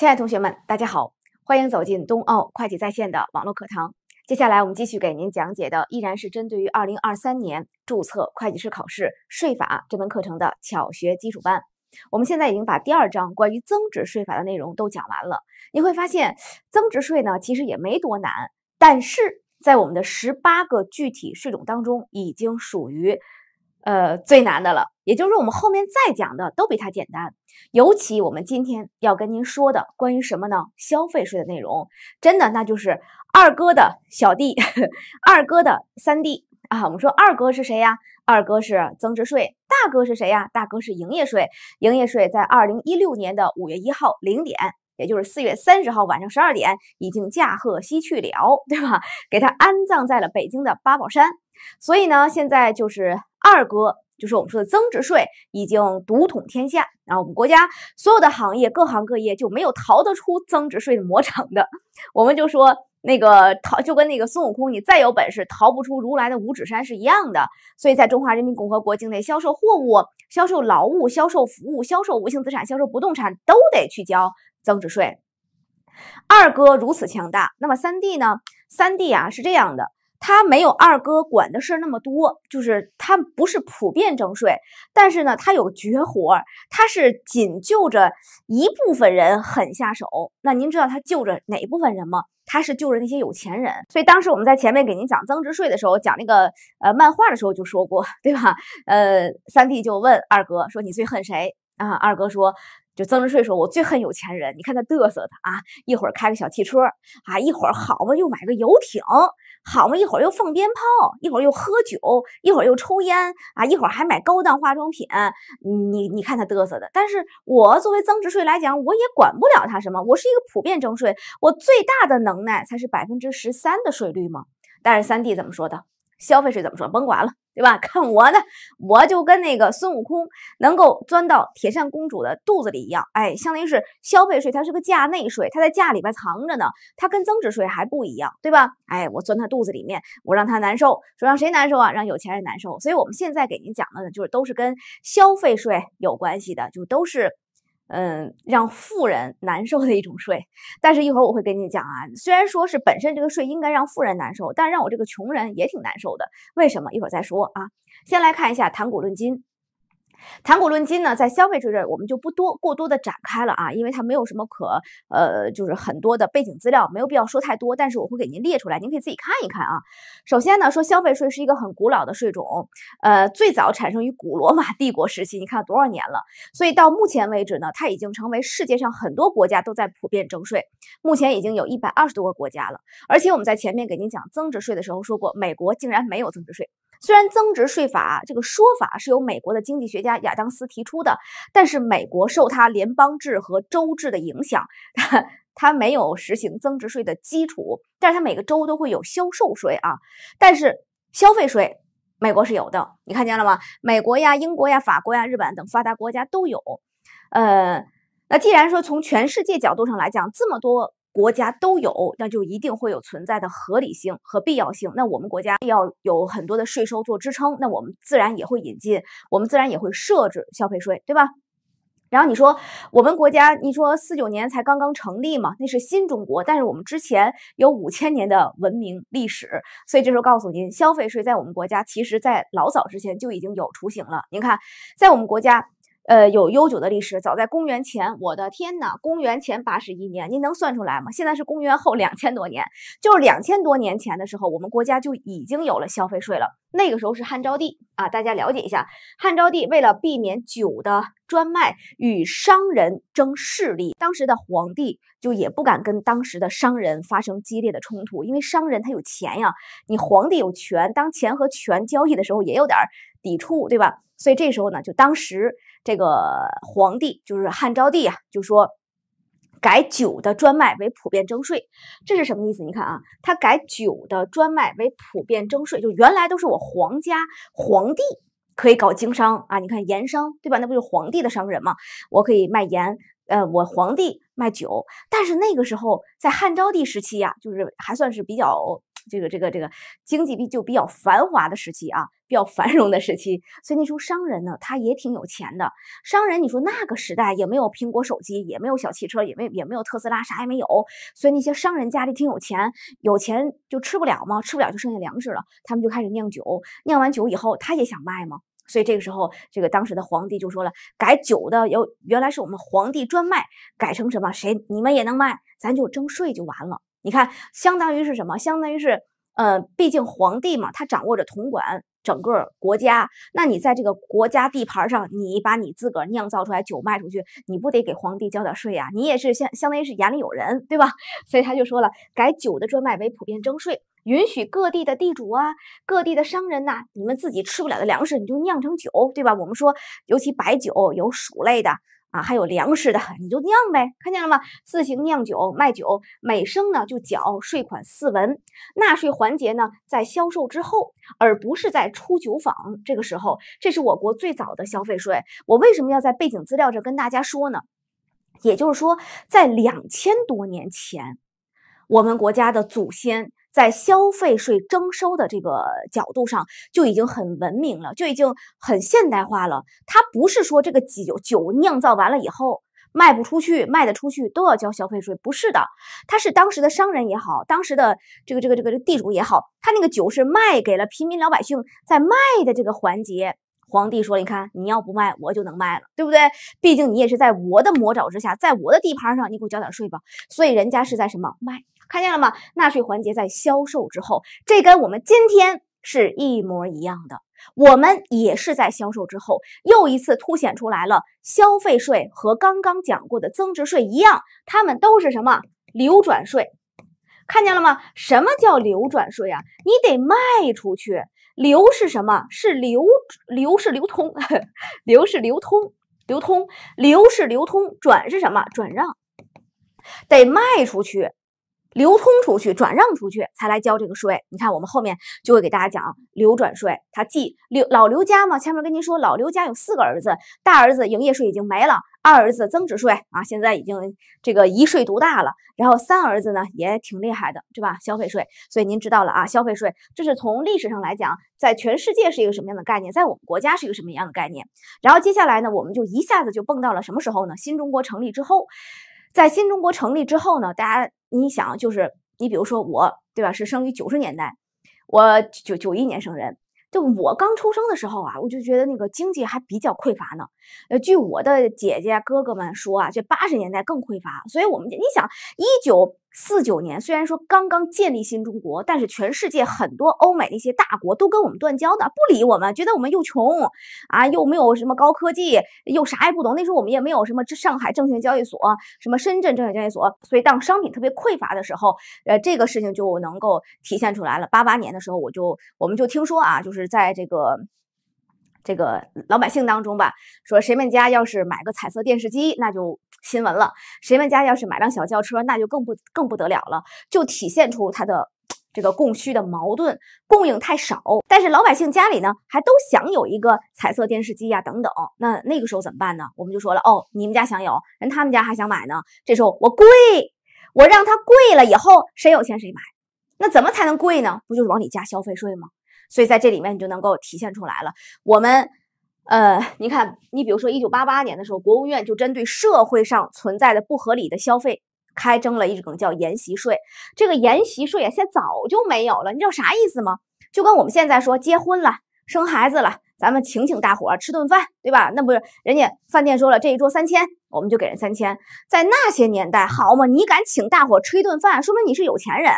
亲爱的同学们，大家好，欢迎走进东奥会计在线的网络课堂。接下来我们继续给您讲解的依然是针对于二零二三年注册会计师考试税法这门课程的巧学基础班。我们现在已经把第二章关于增值税法的内容都讲完了。你会发现，增值税呢其实也没多难，但是在我们的十八个具体税种当中，已经属于。呃，最难的了，也就是我们后面再讲的都比它简单。尤其我们今天要跟您说的关于什么呢？消费税的内容，真的，那就是二哥的小弟，二哥的三弟啊。我们说二哥是谁呀？二哥是增值税，大哥是谁呀？大哥是营业税。营业税在二零一六年的五月一号零点，也就是四月三十号晚上十二点，已经驾鹤西去了，对吧？给他安葬在了北京的八宝山。所以呢，现在就是。二哥就是我们说的增值税，已经独统天下，然后我们国家所有的行业、各行各业就没有逃得出增值税的魔掌的。我们就说那个逃，就跟那个孙悟空，你再有本事逃不出如来的五指山是一样的。所以在中华人民共和国境内销售货物、销售劳务、销售服务、销售无形资产、销售不动产，都得去交增值税。二哥如此强大，那么三弟呢？三弟啊，是这样的。他没有二哥管的事那么多，就是他不是普遍征税，但是呢，他有绝活，他是仅就着一部分人狠下手。那您知道他救着哪部分人吗？他是救着那些有钱人。所以当时我们在前面给您讲增值税的时候，讲那个呃漫画的时候就说过，对吧？呃，三弟就问二哥说：“你最恨谁？”啊，二哥说。就增值税说，我最恨有钱人。你看他嘚瑟的啊，一会儿开个小汽车啊，一会儿好嘛又买个游艇，好嘛，一会儿又放鞭炮，一会儿又喝酒，一会儿又抽烟啊，一会儿还买高档化妆品。你你看他嘚瑟的。但是我作为增值税来讲，我也管不了他什么。我是一个普遍征税，我最大的能耐才是百分之十三的税率嘛。但是三弟怎么说的？消费税怎么说？甭管了，对吧？看我的，我就跟那个孙悟空能够钻到铁扇公主的肚子里一样，哎，相当于是消费税，它是个价内税，它在价里边藏着呢，它跟增值税还不一样，对吧？哎，我钻他肚子里面，我让他难受，说让谁难受啊？让有钱人难受。所以我们现在给您讲的呢，就是都是跟消费税有关系的，就都是。嗯，让富人难受的一种税，但是一会儿我会跟你讲啊。虽然说是本身这个税应该让富人难受，但让我这个穷人也挺难受的。为什么？一会儿再说啊。先来看一下谈股论金，谈古论今呢，在消费税这，我们就不多过多的展开了啊，因为它没有什么可，呃，就是很多的背景资料，没有必要说太多。但是我会给您列出来，您可以自己看一看啊。首先呢，说消费税是一个很古老的税种，呃，最早产生于古罗马帝国时期，你看多少年了？所以到目前为止呢，它已经成为世界上很多国家都在普遍征税，目前已经有一百二十多个国家了。而且我们在前面给您讲增值税的时候说过，美国竟然没有增值税。虽然增值税法这个说法是由美国的经济学家亚当斯提出的，但是美国受他联邦制和州制的影响，他他没有实行增值税的基础，但是他每个州都会有销售税啊。但是消费税，美国是有的，你看见了吗？美国呀、英国呀、法国呀、日本等发达国家都有。呃，那既然说从全世界角度上来讲，这么多。国家都有，那就一定会有存在的合理性和必要性。那我们国家要有很多的税收做支撑，那我们自然也会引进，我们自然也会设置消费税，对吧？然后你说我们国家，你说四九年才刚刚成立嘛，那是新中国，但是我们之前有五千年的文明历史，所以这时候告诉您，消费税在我们国家，其实在老早之前就已经有雏形了。您看，在我们国家。呃，有悠久的历史，早在公元前，我的天呐，公元前八十一年，您能算出来吗？现在是公元后两千多年，就是两千多年前的时候，我们国家就已经有了消费税了。那个时候是汉昭帝啊，大家了解一下。汉昭帝为了避免酒的专卖与商人争势力，当时的皇帝就也不敢跟当时的商人发生激烈的冲突，因为商人他有钱呀，你皇帝有权，当钱和权交易的时候也有点抵触，对吧？所以这时候呢，就当时。这个皇帝就是汉昭帝啊，就说改酒的专卖为普遍征税，这是什么意思？你看啊，他改酒的专卖为普遍征税，就原来都是我皇家皇帝可以搞经商啊，你看盐商对吧？那不就是皇帝的商人嘛？我可以卖盐，呃，我皇帝卖酒。但是那个时候在汉昭帝时期啊，就是还算是比较这个这个这个经济比就比较繁华的时期啊。比较繁荣的时期，所以那时候商人呢，他也挺有钱的。商人，你说那个时代也没有苹果手机，也没有小汽车，也没也没有特斯拉，啥也没有。所以那些商人家里挺有钱，有钱就吃不了嘛，吃不了就剩下粮食了。他们就开始酿酒，酿完酒以后，他也想卖嘛。所以这个时候，这个当时的皇帝就说了，改酒的由原来是我们皇帝专卖，改成什么谁你们也能卖，咱就征税就完了。你看，相当于是什么？相当于是，呃，毕竟皇帝嘛，他掌握着统管。整个国家，那你在这个国家地盘上，你把你自个儿酿造出来酒卖出去，你不得给皇帝交点税呀？你也是相，相当于是眼里有人，对吧？所以他就说了，改酒的专卖为普遍征税，允许各地的地主啊，各地的商人呐，你们自己吃不了的粮食，你就酿成酒，对吧？我们说，尤其白酒有薯类的。啊，还有粮食的，你就酿呗，看见了吗？自行酿酒卖酒，每升呢就缴税款四文。纳税环节呢在销售之后，而不是在出酒坊这个时候，这是我国最早的消费税。我为什么要在背景资料这跟大家说呢？也就是说，在两千多年前，我们国家的祖先。在消费税征收的这个角度上，就已经很文明了，就已经很现代化了。他不是说这个酒酒酿造完了以后卖不出去，卖得出去都要交消费税，不是的。他是当时的商人也好，当时的这个这个这个地主也好，他那个酒是卖给了平民老百姓，在卖的这个环节，皇帝说了，你看你要不卖，我就能卖了，对不对？毕竟你也是在我的魔爪之下，在我的地盘上，你给我交点税吧。所以人家是在什么卖？看见了吗？纳税环节在销售之后，这跟我们今天是一模一样的。我们也是在销售之后，又一次凸显出来了消费税和刚刚讲过的增值税一样，它们都是什么流转税？看见了吗？什么叫流转税啊？你得卖出去，流是什么？是流流是流通，流是流通，流通流是流通，转是什么？转让得卖出去。流通出去、转让出去才来交这个税。你看，我们后面就会给大家讲流转税。它既刘老刘家嘛，前面跟您说，老刘家有四个儿子，大儿子营业税已经没了，二儿子增值税啊，现在已经这个一税独大了。然后三儿子呢也挺厉害的，对吧？消费税。所以您知道了啊，消费税这是从历史上来讲，在全世界是一个什么样的概念，在我们国家是一个什么样的概念。然后接下来呢，我们就一下子就蹦到了什么时候呢？新中国成立之后，在新中国成立之后呢，大家。你想，就是你，比如说我，对吧？是生于九十年代，我九九一年生人。就我刚出生的时候啊，我就觉得那个经济还比较匮乏呢。呃，据我的姐姐哥哥们说啊，这八十年代更匮乏。所以，我们你想，一九。四九年虽然说刚刚建立新中国，但是全世界很多欧美那些大国都跟我们断交的，不理我们，觉得我们又穷啊，又没有什么高科技，又啥也不懂。那时候我们也没有什么上海证券交易所，什么深圳证券交易所。所以当商品特别匮乏的时候，呃，这个事情就能够体现出来了。八八年的时候，我就我们就听说啊，就是在这个。这个老百姓当中吧，说谁们家要是买个彩色电视机，那就新闻了；谁们家要是买辆小轿车，那就更不更不得了了，就体现出它的 这个供需的矛盾，供应太少，但是老百姓家里呢还都想有一个彩色电视机呀，等等。那那个时候怎么办呢？我们就说了，哦，你们家想有人，他们家还想买呢。这时候我贵，我让他贵了以后，谁有钱谁买。那怎么才能贵呢？不就是往里加消费税吗？所以在这里面你就能够体现出来了。我们，呃，你看，你比如说一九八八年的时候，国务院就针对社会上存在的不合理的消费，开征了一种叫延习税。这个延习税啊，现在早就没有了。你知道啥意思吗？就跟我们现在说结婚了、生孩子了，咱们请请大伙儿吃顿饭，对吧？那不是人家饭店说了这一桌三千。我们就给人三千，在那些年代，好嘛，你敢请大伙吃一顿饭，说明你是有钱人。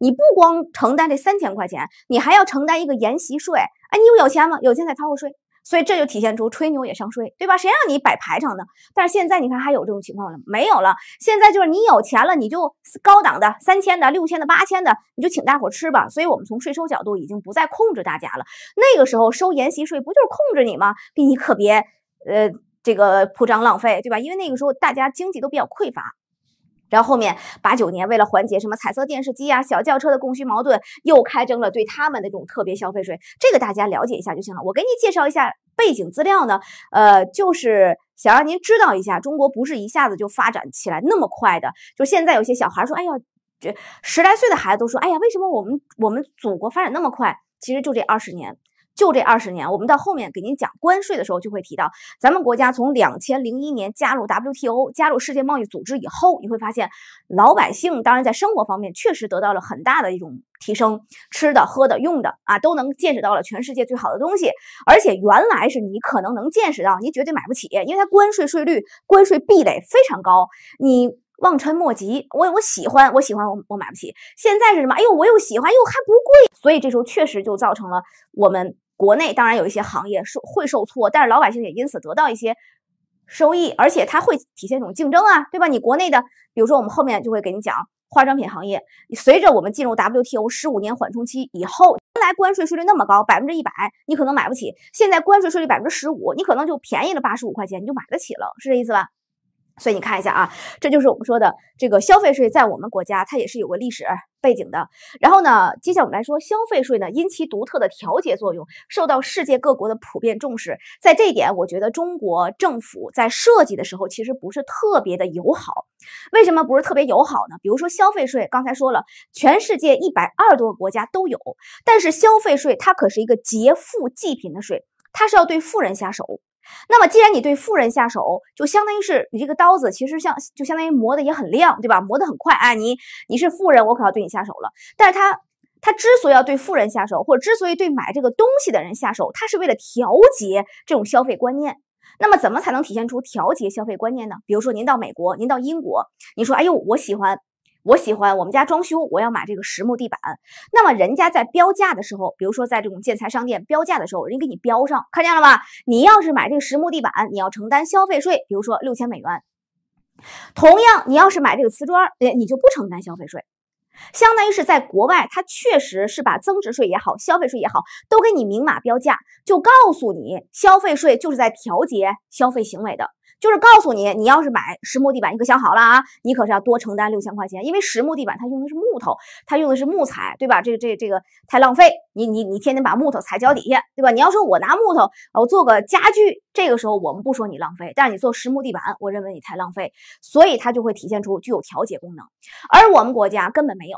你不光承担这三千块钱，你还要承担一个筵席税。哎，你有有钱吗？有钱才掏过税，所以这就体现出吹牛也上税，对吧？谁让你摆排场呢？但是现在你看还有这种情况了没有了。现在就是你有钱了，你就高档的三千的、六千的、八千的，你就请大伙吃吧。所以我们从税收角度已经不再控制大家了。那个时候收筵席税不就是控制你吗？给你可别呃。这个铺张浪费，对吧？因为那个时候大家经济都比较匮乏，然后后面八九年为了缓解什么彩色电视机啊、小轿车的供需矛盾，又开征了对他们那种特别消费税。这个大家了解一下就行了。我给您介绍一下背景资料呢，呃，就是想让您知道一下，中国不是一下子就发展起来那么快的。就现在有些小孩说，哎呀，这十来岁的孩子都说，哎呀，为什么我们我们祖国发展那么快？其实就这二十年。就这二十年，我们到后面给您讲关税的时候，就会提到咱们国家从两千零一年加入 WTO，加入世界贸易组织以后，你会发现老百姓当然在生活方面确实得到了很大的一种提升，吃的、喝的、用的啊，都能见识到了全世界最好的东西。而且原来是你可能能见识到，你绝对买不起，因为它关税税率、关税壁垒非常高，你望尘莫及。我我喜欢，我喜欢，我我买不起。现在是什么？哎呦，我又喜欢，又还不贵，所以这时候确实就造成了我们。国内当然有一些行业受会受挫，但是老百姓也因此得到一些收益，而且它会体现一种竞争啊，对吧？你国内的，比如说我们后面就会给你讲化妆品行业，随着我们进入 WTO 十五年缓冲期以后，原来关税税率那么高，百分之一百，你可能买不起，现在关税税率百分之十五，你可能就便宜了八十五块钱，你就买得起了，是这意思吧？所以你看一下啊，这就是我们说的这个消费税，在我们国家它也是有个历史背景的。然后呢，接下来我们来说消费税呢，因其独特的调节作用，受到世界各国的普遍重视。在这一点，我觉得中国政府在设计的时候其实不是特别的友好。为什么不是特别友好呢？比如说消费税，刚才说了，全世界一百二十多个国家都有，但是消费税它可是一个劫富济贫的税，它是要对富人下手。那么，既然你对富人下手，就相当于是你这个刀子，其实像就相当于磨得也很亮，对吧？磨得很快啊！你你是富人，我可要对你下手了。但是他他之所以要对富人下手，或者之所以对买这个东西的人下手，他是为了调节这种消费观念。那么，怎么才能体现出调节消费观念呢？比如说，您到美国，您到英国，你说，哎呦，我喜欢。我喜欢我们家装修，我要买这个实木地板。那么人家在标价的时候，比如说在这种建材商店标价的时候，人家给你标上，看见了吧？你要是买这个实木地板，你要承担消费税，比如说六千美元。同样，你要是买这个瓷砖，哎，你就不承担消费税，相当于是在国外，他确实是把增值税也好，消费税也好，都给你明码标价，就告诉你消费税就是在调节消费行为的。就是告诉你，你要是买实木地板，你可想好了啊！你可是要多承担六千块钱，因为实木地板它用的是木头，它用的是木材，对吧？这这这个太浪费，你你你天天把木头踩脚底下，对吧？你要说我拿木头，我做个家具，这个时候我们不说你浪费，但是你做实木地板，我认为你太浪费，所以它就会体现出具有调节功能，而我们国家根本没有。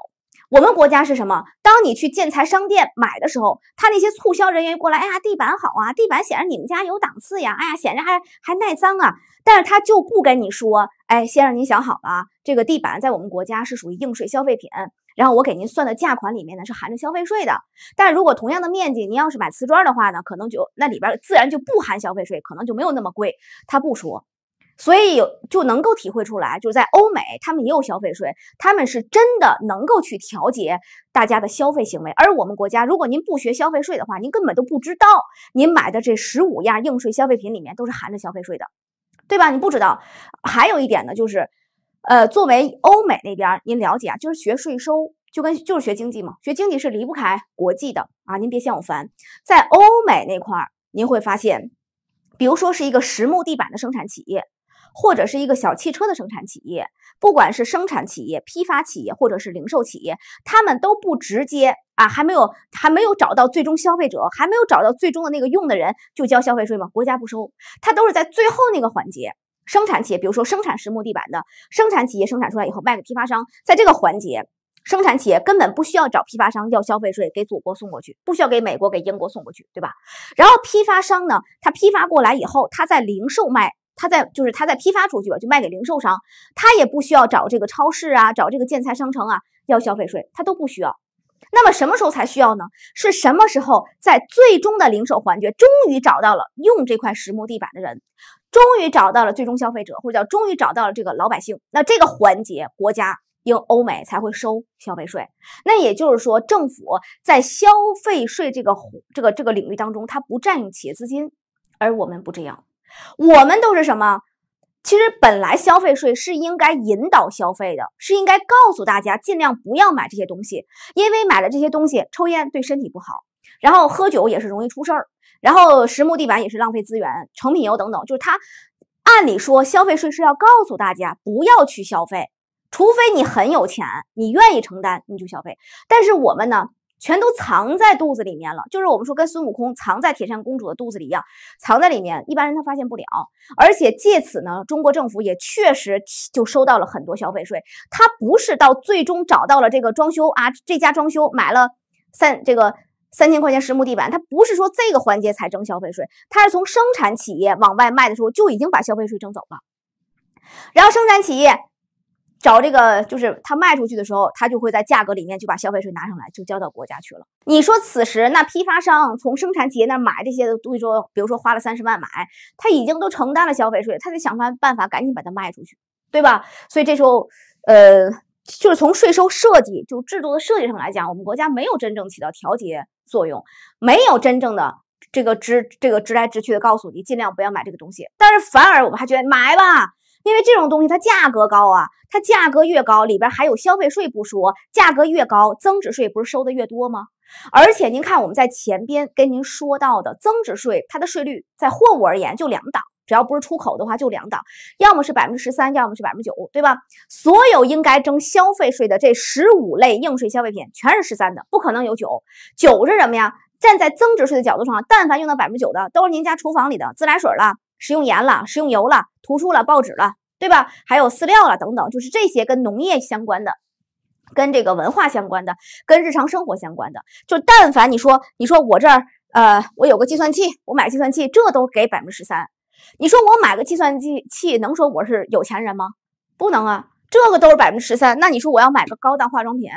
我们国家是什么？当你去建材商店买的时候，他那些促销人员过来，哎呀，地板好啊，地板显然你们家有档次呀，哎呀，显然还还耐脏啊。但是他就不跟你说，哎，先生您想好了这个地板在我们国家是属于应税消费品，然后我给您算的价款里面呢是含着消费税的。但如果同样的面积，您要是买瓷砖的话呢，可能就那里边自然就不含消费税，可能就没有那么贵。他不说。所以有就能够体会出来，就是在欧美，他们也有消费税，他们是真的能够去调节大家的消费行为。而我们国家，如果您不学消费税的话，您根本都不知道您买的这十五样应税消费品里面都是含着消费税的，对吧？你不知道。还有一点呢，就是，呃，作为欧美那边，您了解啊，就是学税收就跟就是学经济嘛，学经济是离不开国际的啊。您别嫌我烦，在欧美那块儿，您会发现，比如说是一个实木地板的生产企业。或者是一个小汽车的生产企业，不管是生产企业、批发企业，或者是零售企业，他们都不直接啊，还没有还没有找到最终消费者，还没有找到最终的那个用的人，就交消费税吗？国家不收，他都是在最后那个环节，生产企业，比如说生产实木地板的生产企业，生产出来以后卖给批发商，在这个环节，生产企业根本不需要找批发商要消费税，给祖国送过去，不需要给美国、给英国送过去，对吧？然后批发商呢，他批发过来以后，他在零售卖。他在就是他在批发出去吧，就卖给零售商，他也不需要找这个超市啊，找这个建材商城啊要消费税，他都不需要。那么什么时候才需要呢？是什么时候在最终的零售环节，终于找到了用这块实木地板的人，终于找到了最终消费者，或者叫终于找到了这个老百姓。那这个环节，国家应欧美才会收消费税。那也就是说，政府在消费税这个这个这个领域当中，它不占用企业资金，而我们不这样。我们都是什么？其实本来消费税是应该引导消费的，是应该告诉大家尽量不要买这些东西，因为买了这些东西，抽烟对身体不好，然后喝酒也是容易出事儿，然后实木地板也是浪费资源，成品油等等，就是它。按理说消费税是要告诉大家不要去消费，除非你很有钱，你愿意承担你就消费。但是我们呢？全都藏在肚子里面了，就是我们说跟孙悟空藏在铁扇公主的肚子里一样，藏在里面，一般人他发现不了。而且借此呢，中国政府也确实就收到了很多消费税。他不是到最终找到了这个装修啊，这家装修买了三这个三千块钱实木地板，他不是说这个环节才征消费税，他是从生产企业往外卖的时候就已经把消费税征走了，然后生产企业。找这个就是他卖出去的时候，他就会在价格里面就把消费税拿上来，就交到国家去了。你说此时那批发商从生产企业那买这些东西，说比如说花了三十万买，他已经都承担了消费税，他得想方办法赶紧把它卖出去，对吧？所以这时候，呃，就是从税收设计就制度的设计上来讲，我们国家没有真正起到调节作用，没有真正的这个直这个直来直去的告诉你尽量不要买这个东西，但是反而我们还觉得买吧。因为这种东西它价格高啊，它价格越高，里边还有消费税不说，价格越高，增值税不是收的越多吗？而且您看我们在前边跟您说到的增值税，它的税率在货物而言就两档，只要不是出口的话就两档，要么是百分之十三，要么是百分之九，对吧？所有应该征消费税的这十五类应税消费品全是十三的，不可能有九。九是什么呀？站在增值税的角度上，但凡用到百分之九的，都是您家厨房里的自来水了。食用盐了，食用油了，图书了，报纸了，对吧？还有饲料了等等，就是这些跟农业相关的，跟这个文化相关的，跟日常生活相关的。就但凡你说，你说我这儿，呃，我有个计算器，我买计算器，这都给百分之十三。你说我买个计算器，器能说我是有钱人吗？不能啊，这个都是百分之十三。那你说我要买个高档化妆品，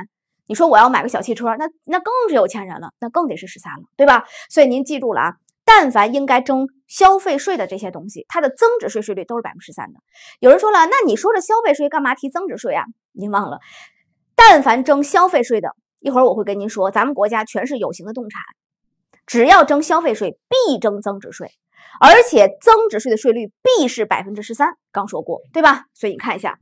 你说我要买个小汽车，那那更是有钱人了，那更得是十三了，对吧？所以您记住了啊。但凡应该征消费税的这些东西，它的增值税税率都是百分之十三的。有人说了，那你说这消费税干嘛提增值税啊？您忘了，但凡征消费税的，一会儿我会跟您说，咱们国家全是有形的动产，只要征消费税必征增值税，而且增值税的税率必是百分之十三，刚说过对吧？所以你看一下。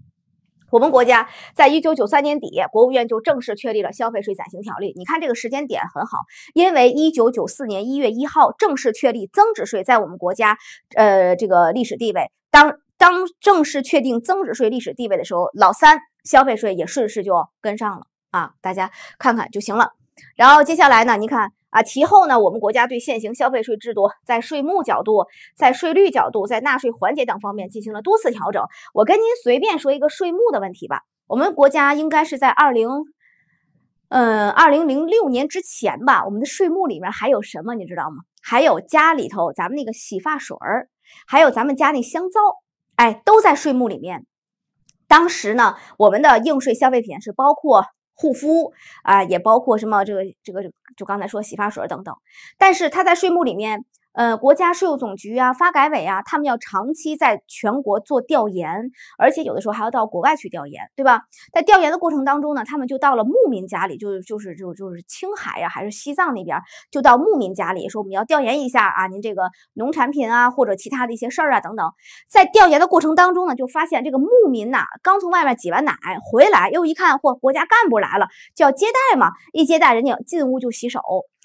我们国家在一九九三年底，国务院就正式确立了消费税暂行条例。你看这个时间点很好，因为一九九四年一月一号正式确立增值税在我们国家，呃，这个历史地位。当当正式确定增值税历史地位的时候，老三消费税也顺势就跟上了啊，大家看看就行了。然后接下来呢，你看。啊，其后呢，我们国家对现行消费税制度，在税目角度、在税率角度、在纳税环节等方面进行了多次调整。我跟您随便说一个税目的问题吧。我们国家应该是在二零，嗯，二零零六年之前吧，我们的税目里面还有什么，你知道吗？还有家里头咱们那个洗发水儿，还有咱们家那香皂，哎，都在税目里面。当时呢，我们的应税消费品是包括。护肤啊，也包括什么这个这个，就刚才说洗发水等等，但是它在税目里面。呃，国家税务总局啊、发改委啊，他们要长期在全国做调研，而且有的时候还要到国外去调研，对吧？在调研的过程当中呢，他们就到了牧民家里，就就是就就是青海呀，还是西藏那边，就到牧民家里说我们要调研一下啊，您这个农产品啊，或者其他的一些事儿啊等等。在调研的过程当中呢，就发现这个牧民呐，刚从外面挤完奶回来，又一看，嚯，国家干部来了，就要接待嘛，一接待人家进屋就洗手。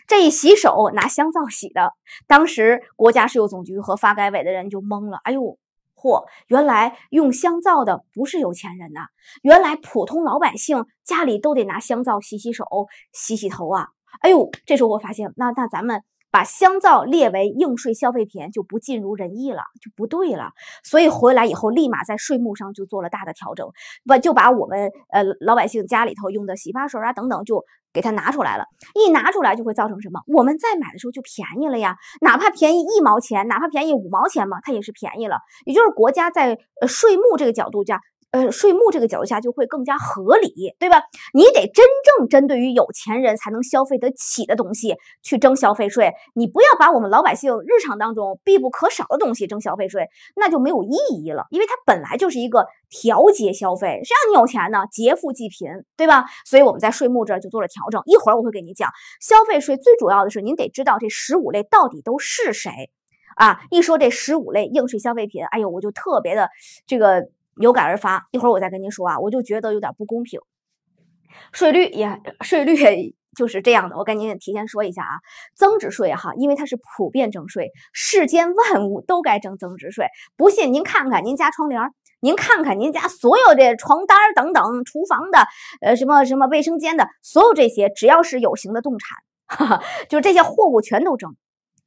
这一洗手拿香皂洗的，当时国家税务总局和发改委的人就懵了。哎呦，嚯，原来用香皂的不是有钱人呐，原来普通老百姓家里都得拿香皂洗洗手、洗洗头啊。哎呦，这时候我发现，那那咱们。把香皂列为应税消费品就不尽如人意了，就不对了。所以回来以后，立马在税目上就做了大的调整，把就把我们呃老百姓家里头用的洗发水啊等等就给它拿出来了。一拿出来就会造成什么？我们再买的时候就便宜了呀，哪怕便宜一毛钱，哪怕便宜五毛钱嘛，它也是便宜了。也就是国家在税目这个角度下。呃，税目这个角度下就会更加合理，对吧？你得真正针对于有钱人才能消费得起的东西去征消费税，你不要把我们老百姓日常当中必不可少的东西征消费税，那就没有意义了，因为它本来就是一个调节消费，谁让你有钱呢？劫富济贫，对吧？所以我们在税目这儿就做了调整，一会儿我会给你讲消费税。最主要的是您得知道这十五类到底都是谁，啊，一说这十五类应税消费品，哎呦，我就特别的这个。有感而发，一会儿我再跟您说啊，我就觉得有点不公平。税率也 税率就是这样的，我跟您提前说一下啊，增值税哈，因为它是普遍征税，世间万物都该征增值税。不信您看看您家窗帘，您看看您家所有的床单等等，厨房的呃什么什么卫生间的所有这些，只要是有形的动产，哈哈，就这些货物全都征。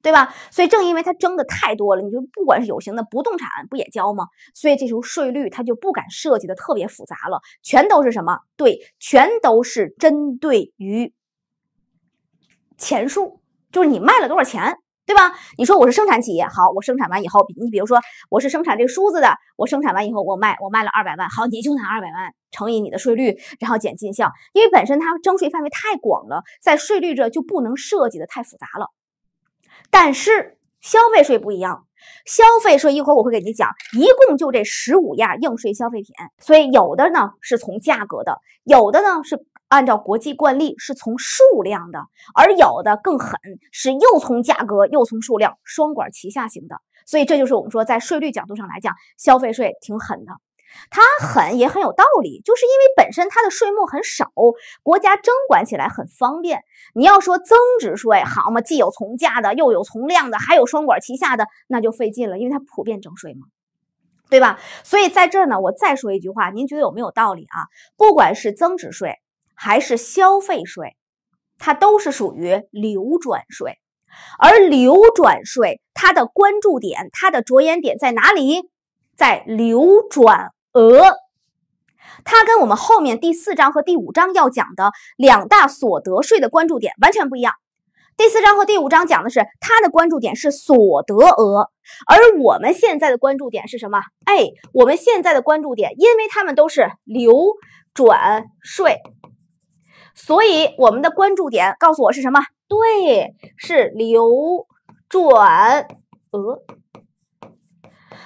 对吧？所以正因为它征的太多了，你就不管是有形的不动产，不也交吗？所以这时候税率它就不敢设计的特别复杂了，全都是什么？对，全都是针对于钱数，就是你卖了多少钱，对吧？你说我是生产企业，好，我生产完以后，你比如说我是生产这梳子的，我生产完以后我卖，我卖了二百万，好，你就拿二百万乘以你的税率，然后减进项，因为本身它征税范围太广了，在税率这就不能设计的太复杂了。但是消费税不一样，消费税一会儿我会给你讲，一共就这十五样应税消费品，所以有的呢是从价格的，有的呢是按照国际惯例是从数量的，而有的更狠，是又从价格又从数量双管齐下型的，所以这就是我们说在税率角度上来讲，消费税挺狠的。它狠也很有道理，就是因为本身它的税目很少，国家征管起来很方便。你要说增值税好嘛，既有从价的，又有从量的，还有双管齐下的，那就费劲了，因为它普遍征税嘛，对吧？所以在这儿呢，我再说一句话，您觉得有没有道理啊？不管是增值税还是消费税，它都是属于流转税，而流转税它的关注点、它的着眼点在哪里？在流转。额，它跟我们后面第四章和第五章要讲的两大所得税的关注点完全不一样。第四章和第五章讲的是它的关注点是所得额，而我们现在的关注点是什么？哎，我们现在的关注点，因为它们都是流转税，所以我们的关注点告诉我是什么？对，是流转额。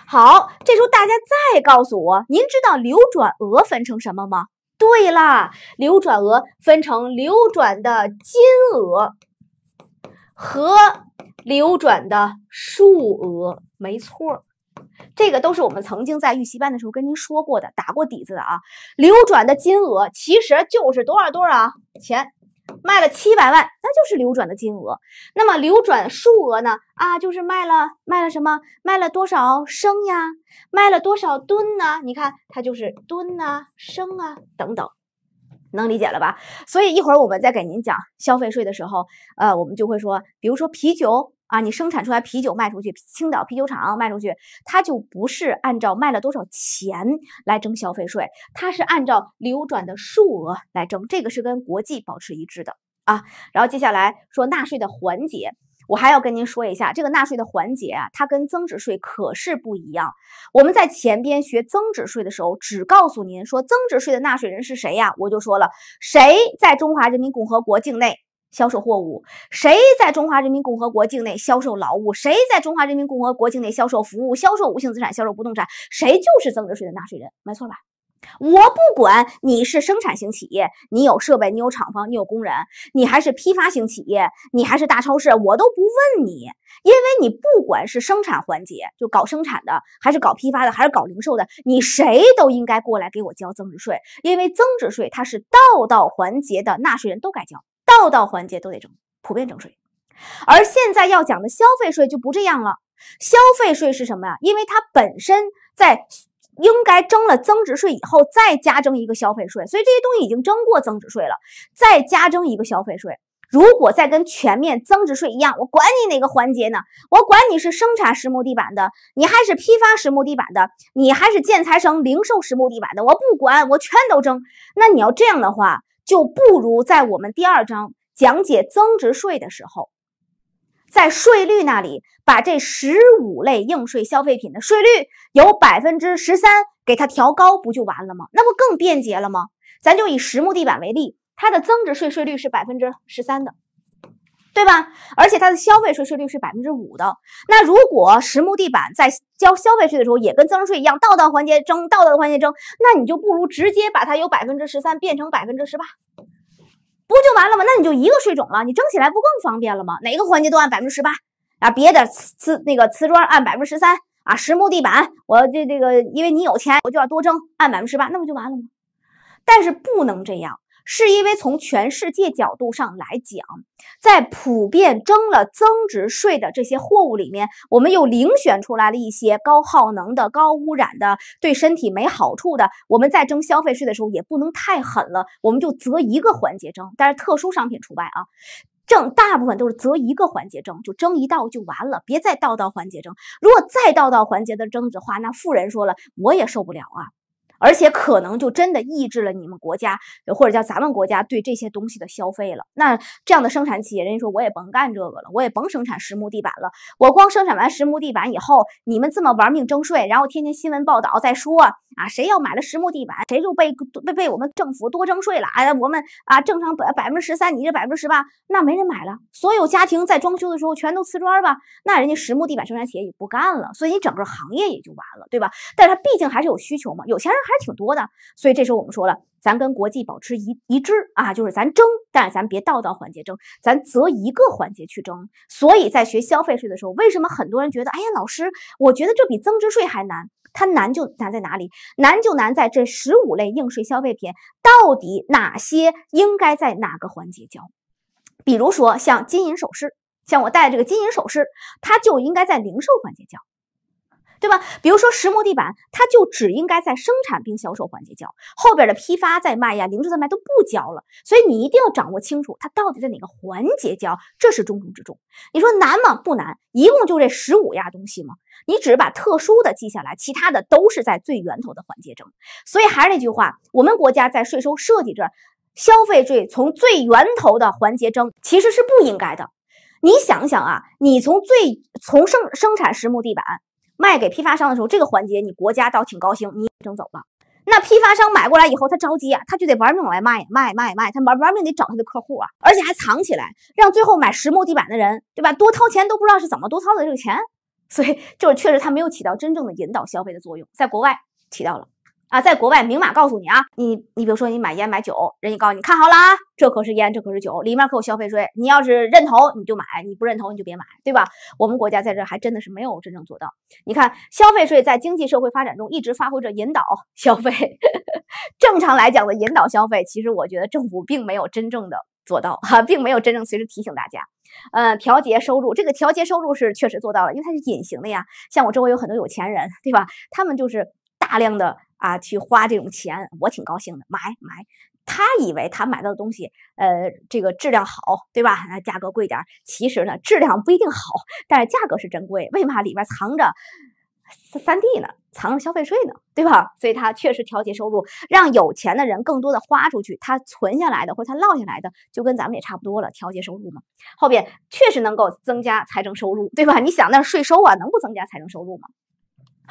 好，这时候大家再告诉我，您知道流转额分成什么吗？对啦，流转额分成流转的金额和流转的数额，没错儿，这个都是我们曾经在预习班的时候跟您说过的，打过底子的啊。流转的金额其实就是多少多少钱。卖了七百万，那就是流转的金额。那么流转数额呢？啊，就是卖了卖了什么？卖了多少升呀？卖了多少吨呢？你看，它就是吨啊、升啊等等，能理解了吧？所以一会儿我们再给您讲消费税的时候，呃，我们就会说，比如说啤酒。啊，你生产出来啤酒卖出去，青岛啤酒厂卖出去，它就不是按照卖了多少钱来征消费税，它是按照流转的数额来征，这个是跟国际保持一致的啊。然后接下来说纳税的环节，我还要跟您说一下，这个纳税的环节啊，它跟增值税可是不一样。我们在前边学增值税的时候，只告诉您说增值税的纳税人是谁呀？我就说了，谁在中华人民共和国境内。销售货物，谁在中华人民共和国境内销售劳务，谁在中华人民共和国境内销售服务、销售无形资产、销售不动产，谁就是增值税的纳税人，没错吧？我不管你是生产型企业，你有设备，你有厂房，你有工人，你还是批发型企业，你还是大超市，我都不问你，因为你不管是生产环节，就搞生产的，还是搞批发的，还是搞零售的，你谁都应该过来给我交增值税，因为增值税它是道道环节的纳税人都该交。道道环节都得征，普遍征税。而现在要讲的消费税就不这样了。消费税是什么呀？因为它本身在应该征了增值税以后，再加征一个消费税，所以这些东西已经征过增值税了，再加征一个消费税。如果再跟全面增值税一样，我管你哪个环节呢？我管你是生产实木地板的，你还是批发实木地板的，你还是建材城零售实木地板的，我不管，我全都征。那你要这样的话。就不如在我们第二章讲解增值税的时候，在税率那里把这十五类应税消费品的税率由百分之十三给它调高，不就完了吗？那不更便捷了吗？咱就以实木地板为例，它的增值税税率是百分之十三的。对吧？而且它的消费税税率是百分之五的。那如果实木地板在交消费税的时候，也跟增值税一样，到哪环节征，到哪的环节征，那你就不如直接把它由百分之十三变成百分之十八，不就完了吗？那你就一个税种了，你征起来不更方便了吗？哪个环节都按百分之十八啊，别的瓷那个瓷砖按百分之十三啊，实木地板，我这这个，因为你有钱，我就要多征，按百分之十八，那不就完了吗？但是不能这样。是因为从全世界角度上来讲，在普遍征了增值税的这些货物里面，我们又遴选出来了一些高耗能的、高污染的、对身体没好处的。我们在征消费税的时候，也不能太狠了，我们就择一个环节征，但是特殊商品除外啊。征大部分都是择一个环节征，就征一道就完了，别再道道环节征。如果再道道环节的征的话，那富人说了，我也受不了啊。而且可能就真的抑制了你们国家，或者叫咱们国家对这些东西的消费了。那这样的生产企业，人家说我也甭干这个了，我也甭生产实木地板了。我光生产完实木地板以后，你们这么玩命征税，然后天天新闻报道再说啊，谁要买了实木地板，谁就被被被我们政府多征税了。哎，我们啊，正常百百分之十三，你这百分之十八，那没人买了。所有家庭在装修的时候全都瓷砖吧，那人家实木地板生产企业也不干了，所以你整个行业也就完了，对吧？但是它毕竟还是有需求嘛，有钱人还。还挺多的，所以这时候我们说了，咱跟国际保持一一致啊，就是咱争，但是咱别道道环节争，咱择一个环节去争。所以在学消费税的时候，为什么很多人觉得，哎呀，老师，我觉得这比增值税还难？它难就难在哪里？难就难在这十五类应税消费品到底哪些应该在哪个环节交？比如说像金银首饰，像我戴这个金银首饰，它就应该在零售环节交。对吧？比如说实木地板，它就只应该在生产并销售环节交，后边的批发再卖呀、零售再卖都不交了。所以你一定要掌握清楚，它到底在哪个环节交，这是重中之重。你说难吗？不难，一共就这十五样东西嘛。你只是把特殊的记下来，其他的都是在最源头的环节征。所以还是那句话，我们国家在税收设计这，消费税从最源头的环节征其实是不应该的。你想想啊，你从最从生生产实木地板。卖给批发商的时候，这个环节你国家倒挺高兴，你挣走了。那批发商买过来以后，他着急啊，他就得玩命往外卖，卖卖卖，他玩玩命得找他的客户啊，而且还藏起来，让最后买实木地板的人，对吧？多掏钱都不知道是怎么多掏的这个钱，所以就是确实他没有起到真正的引导消费的作用，在国外起到了。啊，在国外明码告诉你啊，你你比如说你买烟买酒，人家告诉你看好了啊，这可是烟，这可是酒，里面可有消费税。你要是认同你就买，你不认同你就别买，对吧？我们国家在这还真的是没有真正做到。你看，消费税在经济社会发展中一直发挥着引导 消费，正常来讲的引导消费，其实我觉得政府并没有真正的做到哈，并没有真正随时提醒大家，嗯，调节收入，这个调节收入是确实做到了，因为它是隐形的呀。像我周围有很多有钱人，对吧？他们就是大量的。啊，去花这种钱，我挺高兴的，买买。他以为他买到的东西，呃，这个质量好，对吧？那价格贵点，其实呢，质量不一定好，但是价格是珍贵。为嘛里边藏着三三 D 呢？藏着消费税呢，对吧？所以它确实调节收入，让有钱的人更多的花出去，他存下来的或者他落下来的就跟咱们也差不多了，调节收入嘛。后边确实能够增加财政收入，对吧？你想那税收啊，能不增加财政收入吗？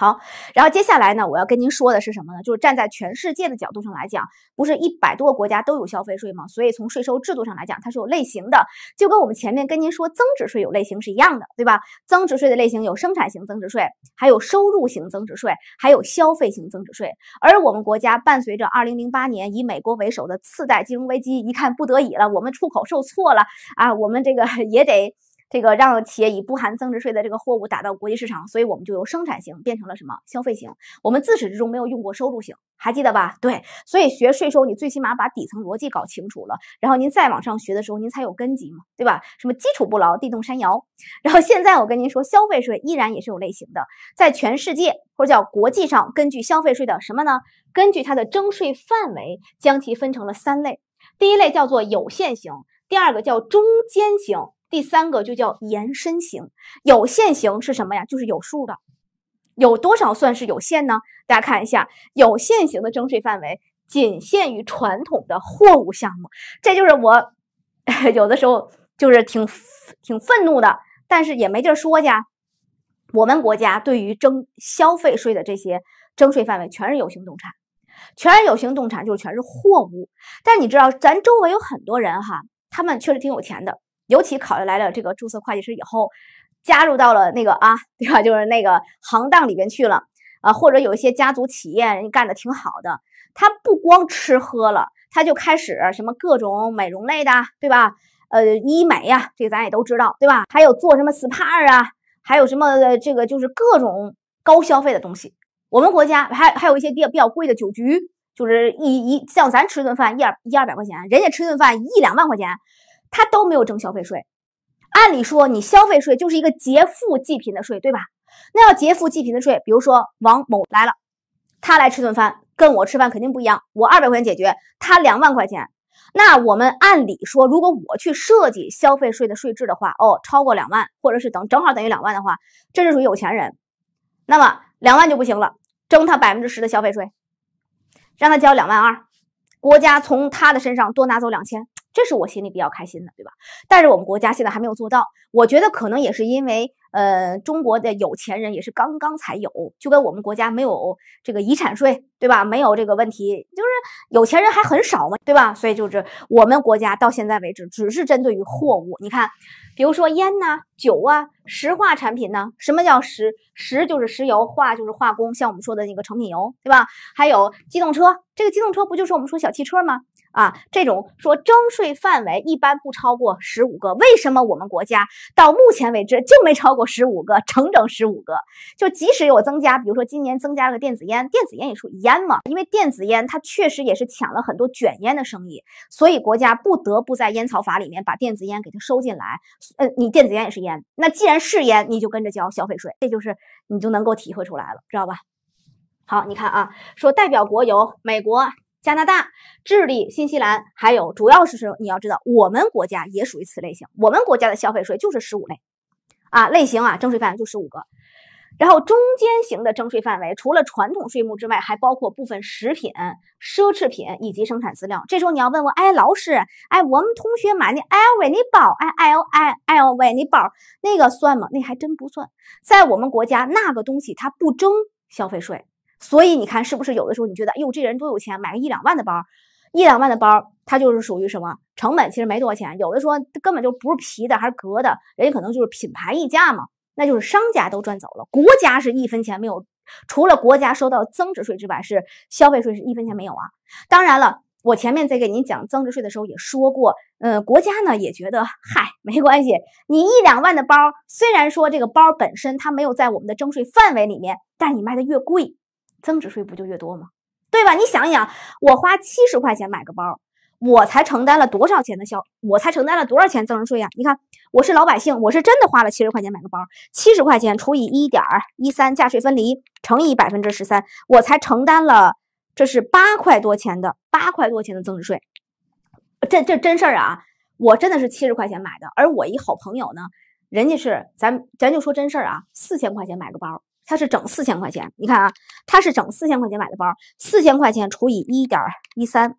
好，然后接下来呢，我要跟您说的是什么呢？就是站在全世界的角度上来讲，不是一百多个国家都有消费税吗？所以从税收制度上来讲，它是有类型的，就跟我们前面跟您说增值税有类型是一样的，对吧？增值税的类型有生产型增值税，还有收入型增值税，还有消费型增值税。而我们国家伴随着二零零八年以美国为首的次贷金融危机，一看不得已了，我们出口受挫了啊，我们这个 也得。这个让企业以不含增值税的这个货物打到国际市场，所以我们就由生产型变成了什么消费型？我们自始至终没有用过收入型，还记得吧？对，所以学税收，你最起码把底层逻辑搞清楚了，然后您再往上学的时候，您才有根基嘛，对吧？什么基础不牢，地动山摇。然后现在我跟您说，消费税依然也是有类型的，在全世界或者叫国际上，根据消费税的什么呢？根据它的征税范围，将其分成了三类。第一类叫做有限型，第二个叫中间型。第三个就叫延伸型，有限型是什么呀？就是有数的，有多少算是有限呢？大家看一下，有限型的征税范围仅限于传统的货物项目。这就是我 有的时候就是挺挺愤怒的，但是也没地儿说去。我们国家对于征消费税的这些征税范围全是有形动产，全是有形动产就是全是货物。但你知道咱周围有很多人哈，他们确实挺有钱的。尤其考虑来了这个注册会计师以后，加入到了那个啊，对吧？就是那个行当里边去了啊，或者有一些家族企业，人家干的挺好的。他不光吃喝了，他就开始什么各种美容类的，对吧？呃，医美呀，这个、咱也都知道，对吧？还有做什么 SPA 啊，还有什么这个就是各种高消费的东西。我们国家还还有一些比较比较贵的酒局，就是一一像咱吃顿饭一二一二百块钱，人家吃顿饭一两万块钱。他都没有征消费税，按理说，你消费税就是一个劫富济贫的税，对吧？那要劫富济贫的税，比如说王某来了，他来吃顿饭，跟我吃饭肯定不一样，我二百块钱解决，他两万块钱。那我们按理说，如果我去设计消费税的税制的话，哦，超过两万，或者是等正好等于两万的话，这是属于有钱人，那么两万就不行了，征他百分之十的消费税，让他交两万二，国家从他的身上多拿走两千。这是我心里比较开心的，对吧？但是我们国家现在还没有做到，我觉得可能也是因为，呃，中国的有钱人也是刚刚才有，就跟我们国家没有这个遗产税，对吧？没有这个问题，就是有钱人还很少嘛，对吧？所以就是我们国家到现在为止，只是针对于货物。你看，比如说烟呐、酒啊、石化产品呢，什么叫石？石就是石油，化就是化工，像我们说的那个成品油，对吧？还有机动车，这个机动车不就是我们说小汽车吗？啊，这种说征税范围一般不超过十五个，为什么我们国家到目前为止就没超过十五个，整整十五个？就即使有增加，比如说今年增加了电子烟，电子烟也属于烟嘛，因为电子烟它确实也是抢了很多卷烟的生意，所以国家不得不在烟草法里面把电子烟给它收进来。嗯，你电子烟也是烟，那既然是烟，你就跟着交消费税，这就是你就能够体会出来了，知道吧？好，你看啊，说代表国有美国。加拿大、智利、新西兰，还有主要是说你要知道，我们国家也属于此类型。我们国家的消费税就是十五类，啊，类型啊，征税范围就十五个。然后中间型的征税范围，除了传统税目之外，还包括部分食品、奢侈品以及生产资料。这时候你要问我，哎，老师，哎，我们同学买那 LV 那包，哎 l I LV 那包那个算吗？那还真不算，在我们国家那个东西它不征消费税。所以你看，是不是有的时候你觉得，哎呦，这人多有钱，买个一两万的包，一两万的包，它就是属于什么成本？其实没多少钱。有的说根本就不是皮的，还是革的，人家可能就是品牌溢价嘛，那就是商家都赚走了。国家是一分钱没有，除了国家收到增值税之外，是消费税是一分钱没有啊。当然了，我前面在给您讲增值税的时候也说过，嗯，国家呢也觉得，嗨，没关系，你一两万的包，虽然说这个包本身它没有在我们的征税范围里面，但你卖的越贵。增值税不就越多吗？对吧？你想想，我花七十块钱买个包，我才承担了多少钱的销，我才承担了多少钱增值税呀？你看，我是老百姓，我是真的花了七十块钱买个包，七十块钱除以一点一三价税分离乘以百分之十三，我才承担了，这是八块多钱的八块多钱的增值税。这这真事儿啊，我真的是七十块钱买的。而我一好朋友呢，人家是咱咱就说真事儿啊，四千块钱买个包。它是整四千块钱，你看啊，它是整四千块钱买的包，四千块钱除以一点一三，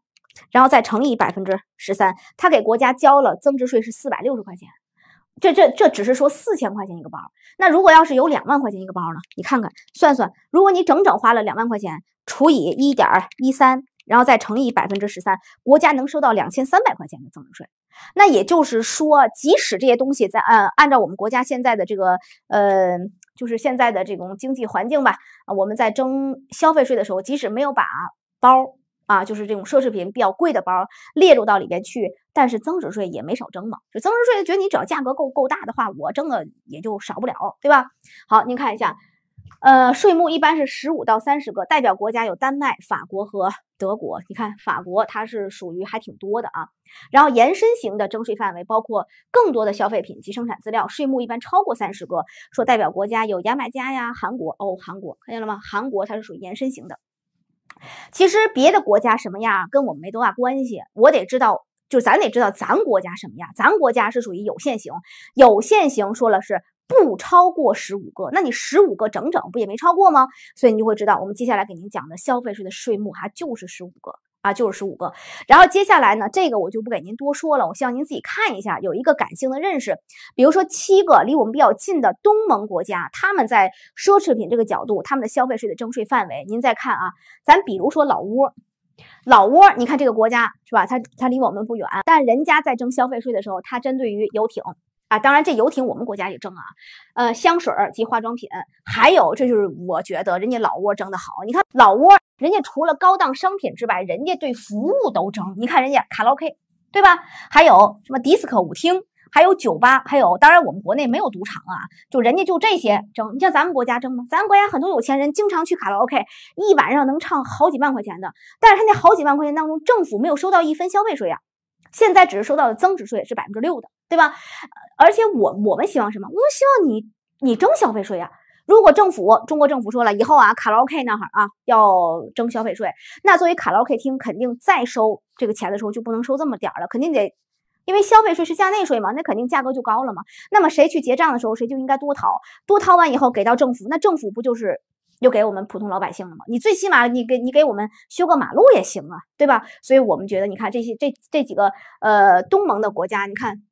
然后再乘以百分之十三，它给国家交了增值税是四百六十块钱。这这这只是说四千块钱一个包。那如果要是有两万块钱一个包呢？你看看算算，如果你整整花了两万块钱，除以一点一三，然后再乘以百分之十三，国家能收到两千三百块钱的增值税。那也就是说，即使这些东西在呃按照我们国家现在的这个呃。就是现在的这种经济环境吧，啊，我们在征消费税的时候，即使没有把包啊，就是这种奢侈品比较贵的包列入到里边去，但是增值税也没少征嘛。增值税觉得你只要价格够够大的话，我征的也就少不了，对吧？好，您看一下。呃，税目一般是十五到三十个，代表国家有丹麦、法国和德国。你看法国，它是属于还挺多的啊。然后延伸型的征税范围包括更多的消费品及生产资料，税目一般超过三十个。说代表国家有牙买加呀、韩国哦，韩国看见了吗？韩国它是属于延伸型的。其实别的国家什么样，跟我们没多大关系。我得知道，就咱得知道咱国家什么样。咱国家是属于有限型，有限型说了是。不超过十五个，那你十五个整整不也没超过吗？所以你就会知道，我们接下来给您讲的消费税的税目，它就是十五个啊，就是十五个。然后接下来呢，这个我就不给您多说了，我希望您自己看一下，有一个感性的认识。比如说七个离我们比较近的东盟国家，他们在奢侈品这个角度，他们的消费税的征税范围，您再看啊，咱比如说老挝，老挝，你看这个国家是吧？它它离我们不远，但人家在征消费税的时候，它针对于游艇。啊，当然，这游艇我们国家也争啊，呃，香水及化妆品，还有这就是我觉得人家老挝争得好。你看老挝人家除了高档商品之外，人家对服务都争。你看人家卡拉 OK，对吧？还有什么迪斯科舞厅，还有酒吧，还有当然我们国内没有赌场啊，就人家就这些争。你像咱们国家争吗？咱们国家很多有钱人经常去卡拉 OK，一晚上能唱好几万块钱的，但是他那好几万块钱当中，政府没有收到一分消费税啊，现在只是收到的增值税是百分之六的。对吧？而且我我们希望什么？我们希望你你征消费税呀。如果政府中国政府说了以后啊，卡拉 OK 那会儿啊要征消费税，那作为卡拉 OK 厅肯定再收这个钱的时候就不能收这么点儿了，肯定得，因为消费税是价内税嘛，那肯定价格就高了嘛。那么谁去结账的时候，谁就应该多掏，多掏完以后给到政府，那政府不就是又给我们普通老百姓了吗？你最起码你给你给我们修个马路也行啊，对吧？所以我们觉得，你看这些这这几个呃东盟的国家，你看。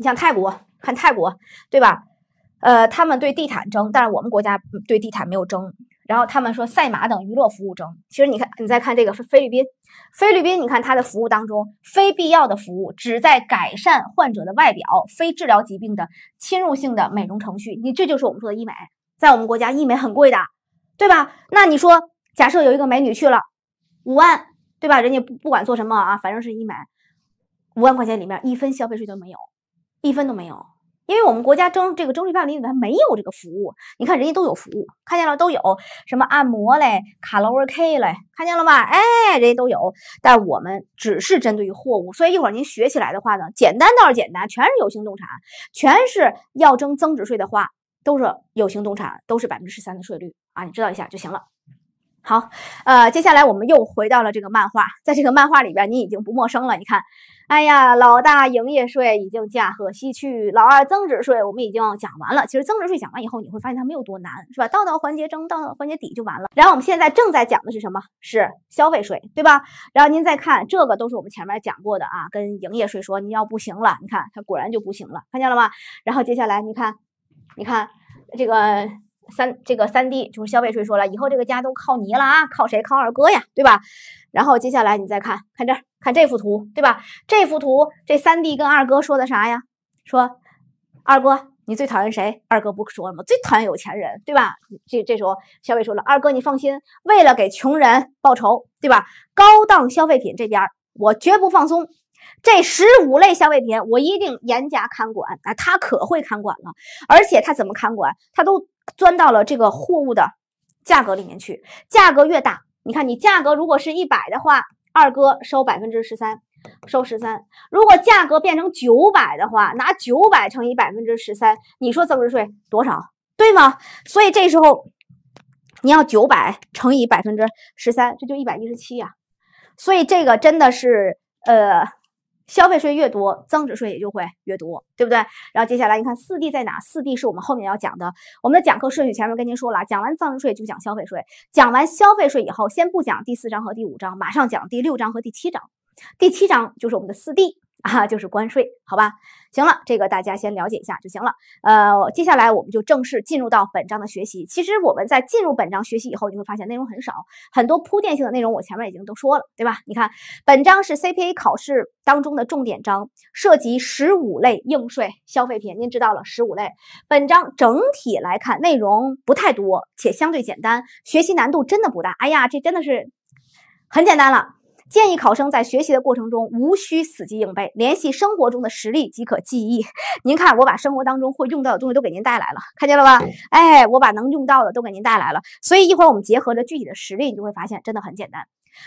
你像泰国，看泰国，对吧？呃，他们对地毯征，但是我们国家对地毯没有征。然后他们说赛马等娱乐服务征。其实你看，你再看这个菲菲律宾，菲律宾，你看它的服务当中，非必要的服务，只在改善患者的外表，非治疗疾病的侵入性的美容程序。你这就是我们说的医美，在我们国家医美很贵的，对吧？那你说，假设有一个美女去了，五万，对吧？人家不不管做什么啊，反正是医美，五万块钱里面一分消费税都没有。一分都没有，因为我们国家征这个征税办里面它没有这个服务，你看人家都有服务，看见了都有什么按摩嘞、卡拉尔 K 嘞，看见了吧？哎，人家都有，但我们只是针对于货物，所以一会儿您学起来的话呢，简单倒是简单，全是有形动产，全是要征增值税的话，都是有形动产，都是百分之十三的税率啊，你知道一下就行了。好，呃，接下来我们又回到了这个漫画，在这个漫画里边你已经不陌生了，你看。哎呀，老大，营业税已经驾鹤西去。老二，增值税，我们已经讲完了。其实增值税讲完以后，你会发现它没有多难，是吧？到到环节征，到到环节抵就完了。然后我们现在正在讲的是什么？是消费税，对吧？然后您再看，这个都是我们前面讲过的啊。跟营业税说你要不行了，你看它果然就不行了，看见了吗？然后接下来你看，你看这个三这个三 D 就是消费税说了，以后这个家都靠你了啊，靠谁？靠二哥呀，对吧？然后接下来你再看看这儿。看这幅图，对吧？这幅图，这三弟跟二哥说的啥呀？说二哥，你最讨厌谁？二哥不说了吗？最讨厌有钱人，对吧？这这时候，小伟说了：“二哥，你放心，为了给穷人报仇，对吧？高档消费品这边，我绝不放松。这十五类消费品，我一定严加看管啊！他可会看管了，而且他怎么看管？他都钻到了这个货物的价格里面去。价格越大，你看，你价格如果是一百的话。”二哥收百分之十三，收十三。如果价格变成九百的话，拿九百乘以百分之十三，你说增值税多少，对吗？所以这时候你要九百乘以百分之十三，这就一百一十七呀。所以这个真的是呃。消费税越多，增值税也就会越多，对不对？然后接下来你看四 D 在哪？四 D 是我们后面要讲的，我们的讲课顺序前面跟您说了，讲完增值税就讲消费税，讲完消费税以后，先不讲第四章和第五章，马上讲第六章和第七章，第七章就是我们的四 D。啊，就是关税，好吧，行了，这个大家先了解一下就行了。呃，接下来我们就正式进入到本章的学习。其实我们在进入本章学习以后，你会发现内容很少，很多铺垫性的内容我前面已经都说了，对吧？你看，本章是 CPA 考试当中的重点章，涉及十五类应税消费品，您知道了十五类。本章整体来看内容不太多，且相对简单，学习难度真的不大。哎呀，这真的是很简单了。建议考生在学习的过程中无需死记硬背，联系生活中的实例即可记忆。您看，我把生活当中会用到的东西都给您带来了，看见了吧？哎，我把能用到的都给您带来了。所以一会儿我们结合着具体的实例，你就会发现真的很简单。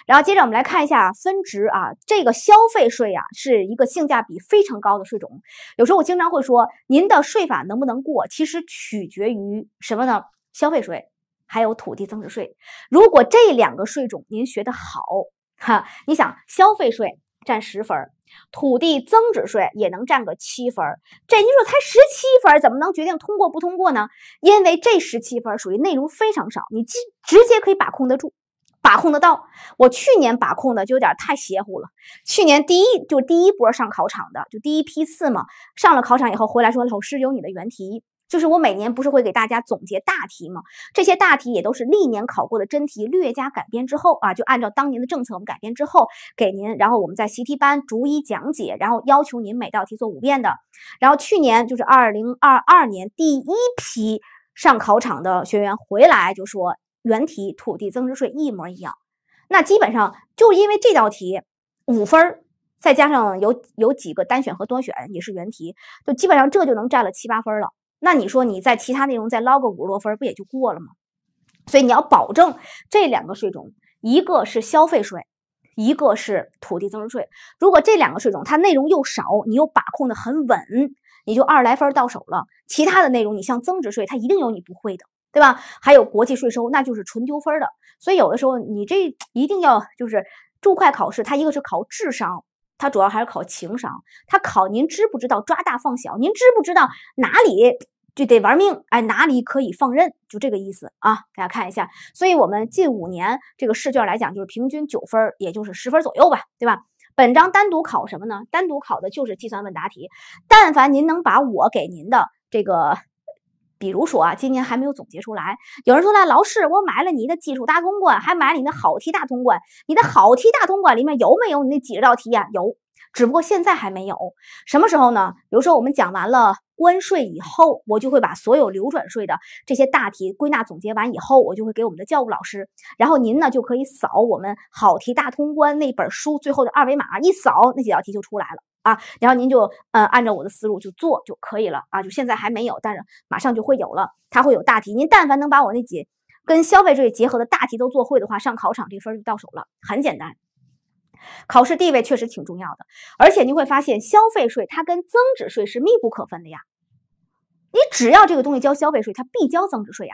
然后接着我们来看一下分值啊，这个消费税呀是一个性价比非常高的税种。有时候我经常会说，您的税法能不能过，其实取决于什么呢？消费税，还有土地增值税。如果这两个税种您学得好。哈，你想消费税占十分，土地增值税也能占个七分，这你说才十七分，怎么能决定通过不通过呢？因为这十七分属于内容非常少，你直直接可以把控得住，把控得到。我去年把控的就有点太邪乎了，去年第一就第一波上考场的，就第一批次嘛，上了考场以后回来说，老师有你的原题。就是我每年不是会给大家总结大题吗？这些大题也都是历年考过的真题，略加改编之后啊，就按照当年的政策我们改编之后给您，然后我们在习题班逐一讲解，然后要求您每道题做五遍的。然后去年就是二零二二年第一批上考场的学员回来就说原题土地增值税一模一样，那基本上就因为这道题五分，再加上有有几个单选和多选也是原题，就基本上这就能占了七八分了。那你说你在其他内容再捞个五多分不也就过了吗？所以你要保证这两个税种，一个是消费税，一个是土地增值税。如果这两个税种它内容又少，你又把控的很稳，你就二十来分到手了。其他的内容你像增值税，它一定有你不会的，对吧？还有国际税收，那就是纯丢分的。所以有的时候你这 一定要就是注会考试，它一个是考智商，它主要还是考情商，它考您知不知道抓大放小，您知不知道哪里？就得玩命哎，哪里可以放任？就这个意思啊！大家看一下，所以我们近五年这个试卷来讲，就是平均九分，也就是十分左右吧，对吧？本章单独考什么呢？单独考的就是计算问答题。但凡您能把我给您的这个，比如说啊，今年还没有总结出来。有人说了，老师，我买了你的基础大通关，还买了你的好题大通关。你的好题大通关里面有没有你那几十道题呀？有，只不过现在还没有。什么时候呢？比如说我们讲完了。关税以后，我就会把所有流转税的这些大题归纳总结完以后，我就会给我们的教务老师，然后您呢就可以扫我们好题大通关那本书最后的二维码一扫，那几道题就出来了啊，然后您就呃按照我的思路就做就可以了啊，就现在还没有，但是马上就会有了，它会有大题，您但凡能把我那几跟消费税结合的大题都做会的话，上考场这分就到手了，很简单。考试地位确实挺重要的，而且你会发现消费税它跟增值税是密不可分的呀。你只要这个东西交消费税，它必交增值税呀，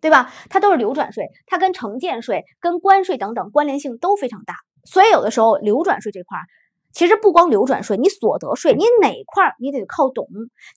对吧？它都是流转税，它跟城建税、跟关税等等关联性都非常大。所以有的时候流转税这块儿，其实不光流转税，你所得税，你哪块儿你得靠懂。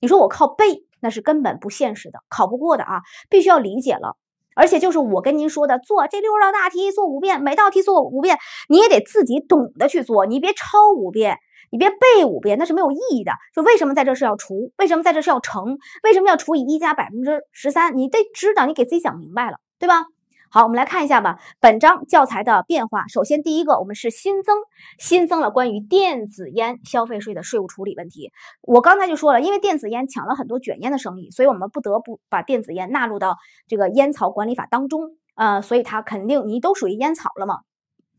你说我靠背，那是根本不现实的，考不过的啊，必须要理解了。而且就是我跟您说的，做这六十道大题，做五遍，每道题做五遍，你也得自己懂得去做，你别抄五遍，你别背五遍，那是没有意义的。就为什么在这是要除，为什么在这是要乘，为什么要除以一加百分之十三？你得知道，你给自己想明白了，对吧？好，我们来看一下吧。本章教材的变化，首先第一个，我们是新增新增了关于电子烟消费税的税务处理问题。我刚才就说了，因为电子烟抢了很多卷烟的生意，所以我们不得不把电子烟纳入到这个烟草管理法当中。呃，所以它肯定，你都属于烟草了嘛。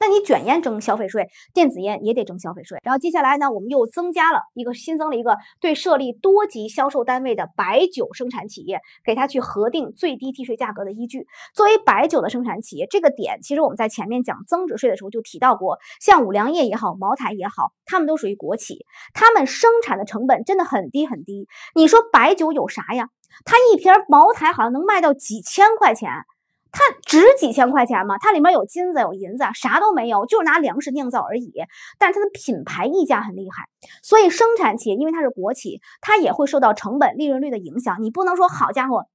那你卷烟征消费税，电子烟也得征消费税。然后接下来呢，我们又增加了一个，新增了一个对设立多级销售单位的白酒生产企业，给他去核定最低计税价格的依据。作为白酒的生产企业，这个点其实我们在前面讲增值税的时候就提到过，像五粮液也好，茅台也好，他们都属于国企，他们生产的成本真的很低很低。你说白酒有啥呀？它一瓶茅台好像能卖到几千块钱。它值几千块钱吗？它里面有金子、有银子，啥都没有，就是拿粮食酿造而已。但是它的品牌溢价很厉害，所以生产企业因为它是国企，它也会受到成本利润率的影响。你不能说好家伙，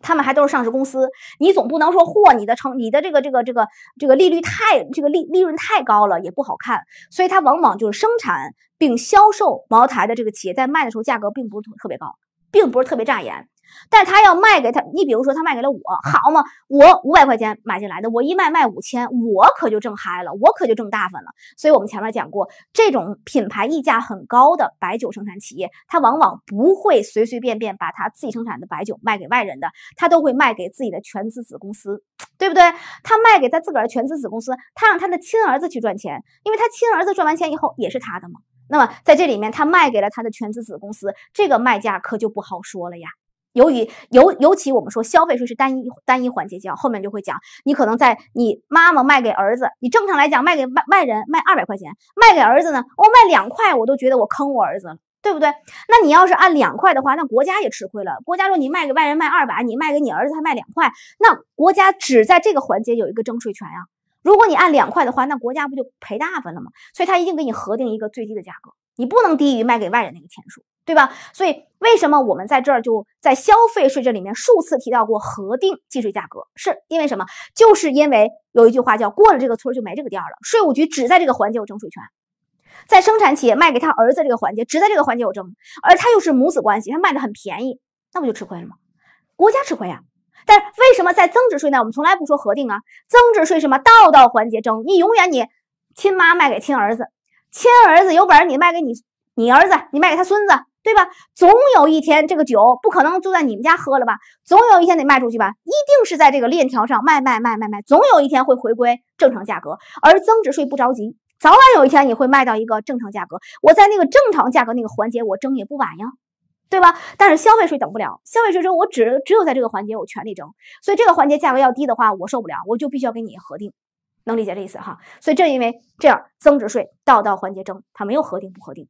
他们还都是上市公司，你总不能说货你的成你的这个这个这个这个利率太这个利利润太高了也不好看。所以它往往就是生产并销售茅台的这个企业在卖的时候价格并不是特别高，并不是特别扎眼。但他要卖给他，你比如说他卖给了我，好嘛，我五百块钱买进来的，我一卖卖五千，我可就挣嗨了，我可就挣大发了。所以，我们前面讲过，这种品牌溢价很高的白酒生产企业，他往往不会随随便便把他自己生产的白酒卖给外人的，他都会卖给自己的全资子公司，对不对？他卖给他自个儿的全资子公司，他让他的亲儿子去赚钱，因为他亲儿子赚完钱以后也是他的嘛。那么在这里面，他卖给了他的全资子公司，这个卖价可就不好说了呀。由于尤尤其我们说消费税是单一单一环节交，后面就会讲，你可能在你妈妈卖给儿子，你正常来讲卖给外外人卖二百块钱，卖给儿子呢，我卖两块，我都觉得我坑我儿子了，对不对？那你要是按两块的话，那国家也吃亏了。国家说你卖给外人卖二百，你卖给你儿子他卖两块，那国家只在这个环节有一个征税权呀。如果你按两块的话，那国家不就赔大发了吗？所以他一定给你核定一个最低的价格，你不能低于卖给外人那个钱数。对吧？所以为什么我们在这儿就在消费税这里面数次提到过核定计税价格？是因为什么？就是因为有一句话叫“过了这个村就没这个店了”。税务局只在这个环节有征税权，在生产企业卖给他儿子这个环节只在这个环节有征，而他又是母子关系，他卖的很便宜，那不就吃亏了吗？国家吃亏呀。但为什么在增值税呢？我们从来不说核定啊。增值税什么道道环节征，你永远你亲妈卖给亲儿子，亲儿子有本事你卖给你你儿子，你卖给他孙子。对吧？总有一天这个酒不可能就在你们家喝了吧？总有一天得卖出去吧？一定是在这个链条上卖卖卖卖卖，总有一天会回归正常价格。而增值税不着急，早晚有一天你会卖到一个正常价格。我在那个正常价格那个环节，我争也不晚呀，对吧？但是消费税等不了，消费税征我只只有在这个环节我全力征，所以这个环节价格要低的话，我受不了，我就必须要给你核定，能理解这意思哈？所以正因为这样，增值税到到环节征，它没有核定不核定。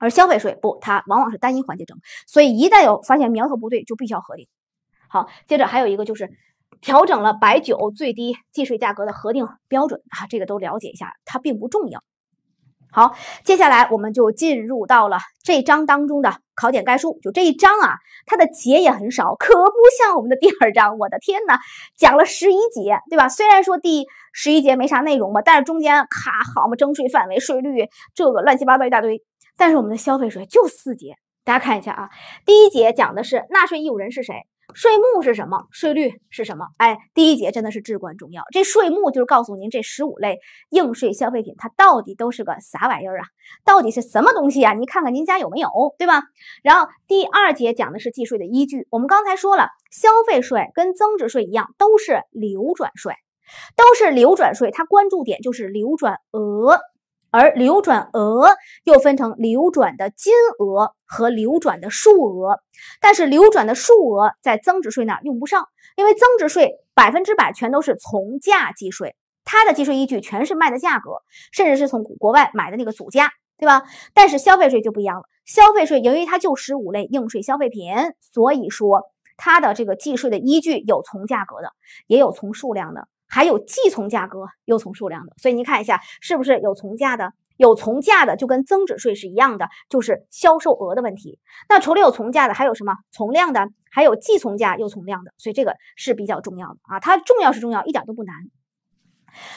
而消费税不，它往往是单一环节征，所以一旦有发现苗头不对，就必须要核定。好，接着还有一个就是调整了白酒最低计税价格的核定标准啊，这个都了解一下，它并不重要。好，接下来我们就进入到了这章当中的考点概述，就这一章啊，它的节也很少，可不像我们的第二章，我的天呐，讲了十一节，对吧？虽然说第十一节没啥内容吧，但是中间咔，好嘛，征税范围、税率，这个乱七八糟一大堆。但是我们的消费税就四节，大家看一下啊。第一节讲的是纳税义务人是谁，税目是什么，税率是什么。哎，第一节真的是至关重要。这税目就是告诉您这十五类应税消费品它到底都是个啥玩意儿啊，到底是什么东西啊？您看看您家有没有，对吧？然后第二节讲的是计税的依据。我们刚才说了，消费税跟增值税一样，都是流转税，都是流转税，它关注点就是流转额。而流转额又分成流转的金额和流转的数额，但是流转的数额在增值税那用不上，因为增值税百分之百全都是从价计税，它的计税依据全是卖的价格，甚至是从国外买的那个组价，对吧？但是消费税就不一样了，消费税由于它就十五类应税消费品，所以说它的这个计税的依据有从价格的，也有从数量的。还有既从价格又从数量的，所以您看一下是不是有从价的，有从价的就跟增值税是一样的，就是销售额的问题。那除了有从价的，还有什么从量的，还有既从价又从量的，所以这个是比较重要的啊，它重要是重要，一点都不难。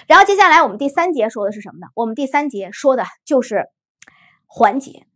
然后接下来我们第三节说的是什么呢？我们第三节说的就是环节。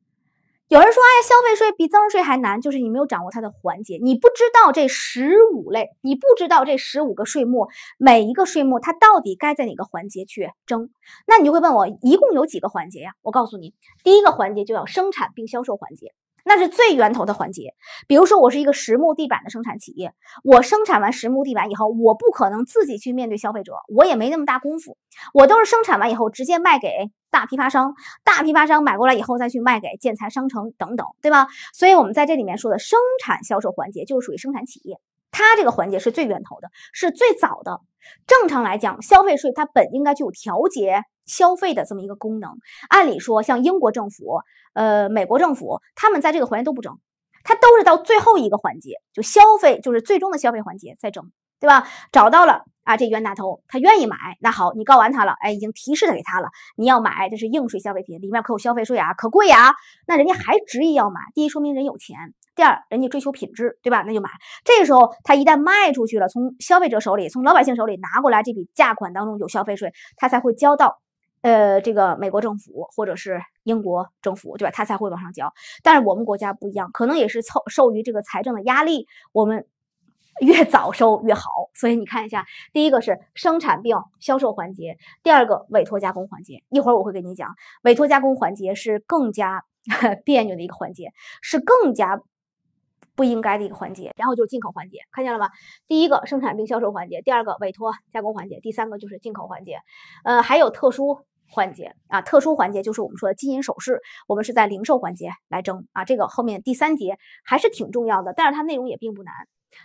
有人说，哎呀，消费税比增值税还难，就是你没有掌握它的环节，你不知道这十五类，你不知道这十五个税目，每一个税目它到底该在哪个环节去征，那你就会问我一共有几个环节呀？我告诉你，第一个环节就要生产并销售环节。那是最源头的环节，比如说我是一个实木地板的生产企业，我生产完实木地板以后，我不可能自己去面对消费者，我也没那么大功夫，我都是生产完以后直接卖给大批发商，大批发商买过来以后再去卖给建材商城等等，对吧？所以我们在这里面说的生产销售环节就是属于生产企业，它这个环节是最源头的，是最早的。正常来讲，消费税它本应该具有调节。消费的这么一个功能，按理说像英国政府、呃美国政府，他们在这个环节都不征，他都是到最后一个环节，就消费就是最终的消费环节再征，对吧？找到了啊，这冤大头他愿意买，那好，你告完他了，哎，已经提示他给他了，你要买这是应税消费品，里面可有消费税啊，可贵啊，那人家还执意要买，第一说明人有钱，第二人家追求品质，对吧？那就买。这个时候他一旦卖出去了，从消费者手里、从老百姓手里拿过来这笔价款当中有消费税，他才会交到。呃，这个美国政府或者是英国政府，对吧？他才会往上交。但是我们国家不一样，可能也是受于这个财政的压力，我们 越早收越好。所以你看一下，第一个是生产并销售环节，第二个委托加工环节。一会儿我会给你讲，委托加工环节是更加 别扭的一个环节，是更加不应该的一个环节。然后就是进口环节，看见了吗？第一个生产并销售环节，第二个委托加工环节，第三个就是进口环节。呃，还有特殊。环节啊，特殊环节就是我们说的金银首饰，我们是在零售环节来争啊。这个后面第三节还是挺重要的，但是它内容也并不难。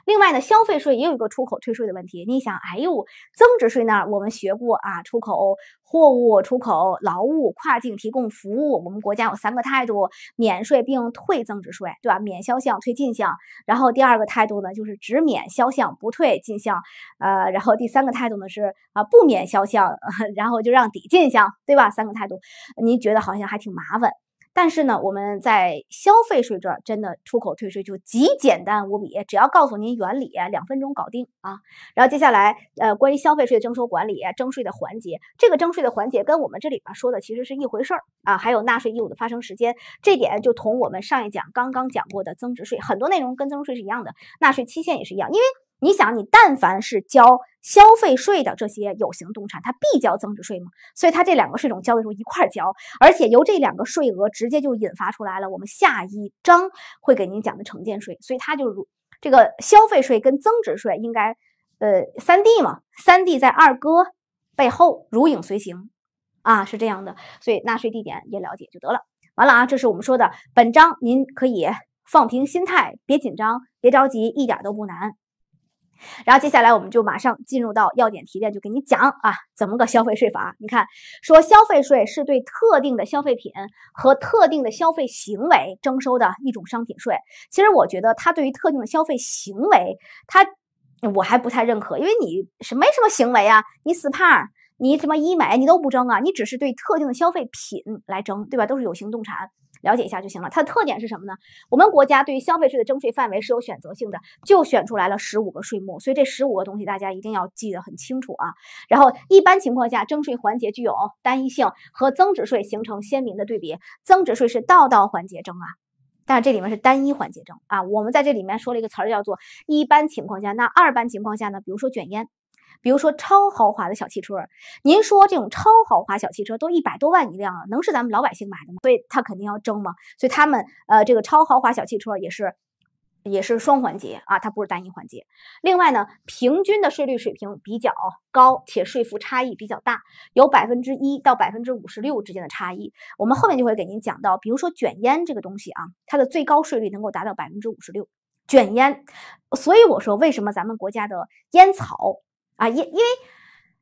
另外呢，消费税也有一个出口退税的问题。你想，哎呦，增值税那儿我们学过啊，出口货物、出口劳务、跨境提供服务，我们国家有三个态度：免税并退增值税，对吧？免销项退进项。然后第二个态度呢，就是只免销项不退进项，呃，然后第三个态度呢是啊不免销项，然后就让抵进项，对吧？三个态度，您觉得好像还挺麻烦。但是呢，我们在消费税这儿真的出口退税就极简单无比，只要告诉您原理，两分钟搞定啊。然后接下来，呃，关于消费税的征收管理、征税的环节，这个征税的环节跟我们这里边说的其实是一回事儿啊。还有纳税义务的发生时间，这点就同我们上一讲刚刚讲过的增值税很多内容跟增值税是一样的，纳税期限也是一样，因为。你想，你但凡是交消费税的这些有形动产，它必交增值税嘛，所以它这两个税种交的时候一块儿交，而且由这两个税额直接就引发出来了我们下一章会给您讲的城建税。所以它就如这个消费税跟增值税应该，呃，三弟嘛，三弟在二哥背后如影随形，啊，是这样的。所以纳税地点也了解就得了。完了啊，这是我们说的本章，您可以放平心态，别紧张，别着急，一点都不难。然后接下来我们就马上进入到要点提炼，就给你讲啊，怎么个消费税法？你看，说消费税是对特定的消费品和特定的消费行为征收的一种商品税。其实我觉得它对于特定的消费行为，它我还不太认可，因为你什么什么行为啊？你 spa，你什么医美，你都不征啊，你只是对特定的消费品来征，对吧？都是有形动产。了解一下就行了。它的特点是什么呢？我们国家对于消费税的征税范围是有选择性的，就选出来了十五个税目。所以这十五个东西大家一定要记得很清楚啊。然后一般情况下，征税环节具有单一性和增值税形成鲜明的对比。增值税是道道环节征啊，但是这里面是单一环节征啊。我们在这里面说了一个词儿叫做一般情况下，那二般情况下呢？比如说卷烟。比如说超豪华的小汽车，您说这种超豪华小汽车都一百多万一辆，能是咱们老百姓买的吗？所以它肯定要征嘛。所以他们呃，这个超豪华小汽车也是也是双环节啊，它不是单一环节。另外呢，平均的税率水平比较高，且税负差异比较大，有百分之一到百分之五十六之间的差异。我们后面就会给您讲到，比如说卷烟这个东西啊，它的最高税率能够达到百分之五十六。卷烟，所以我说为什么咱们国家的烟草啊，因因为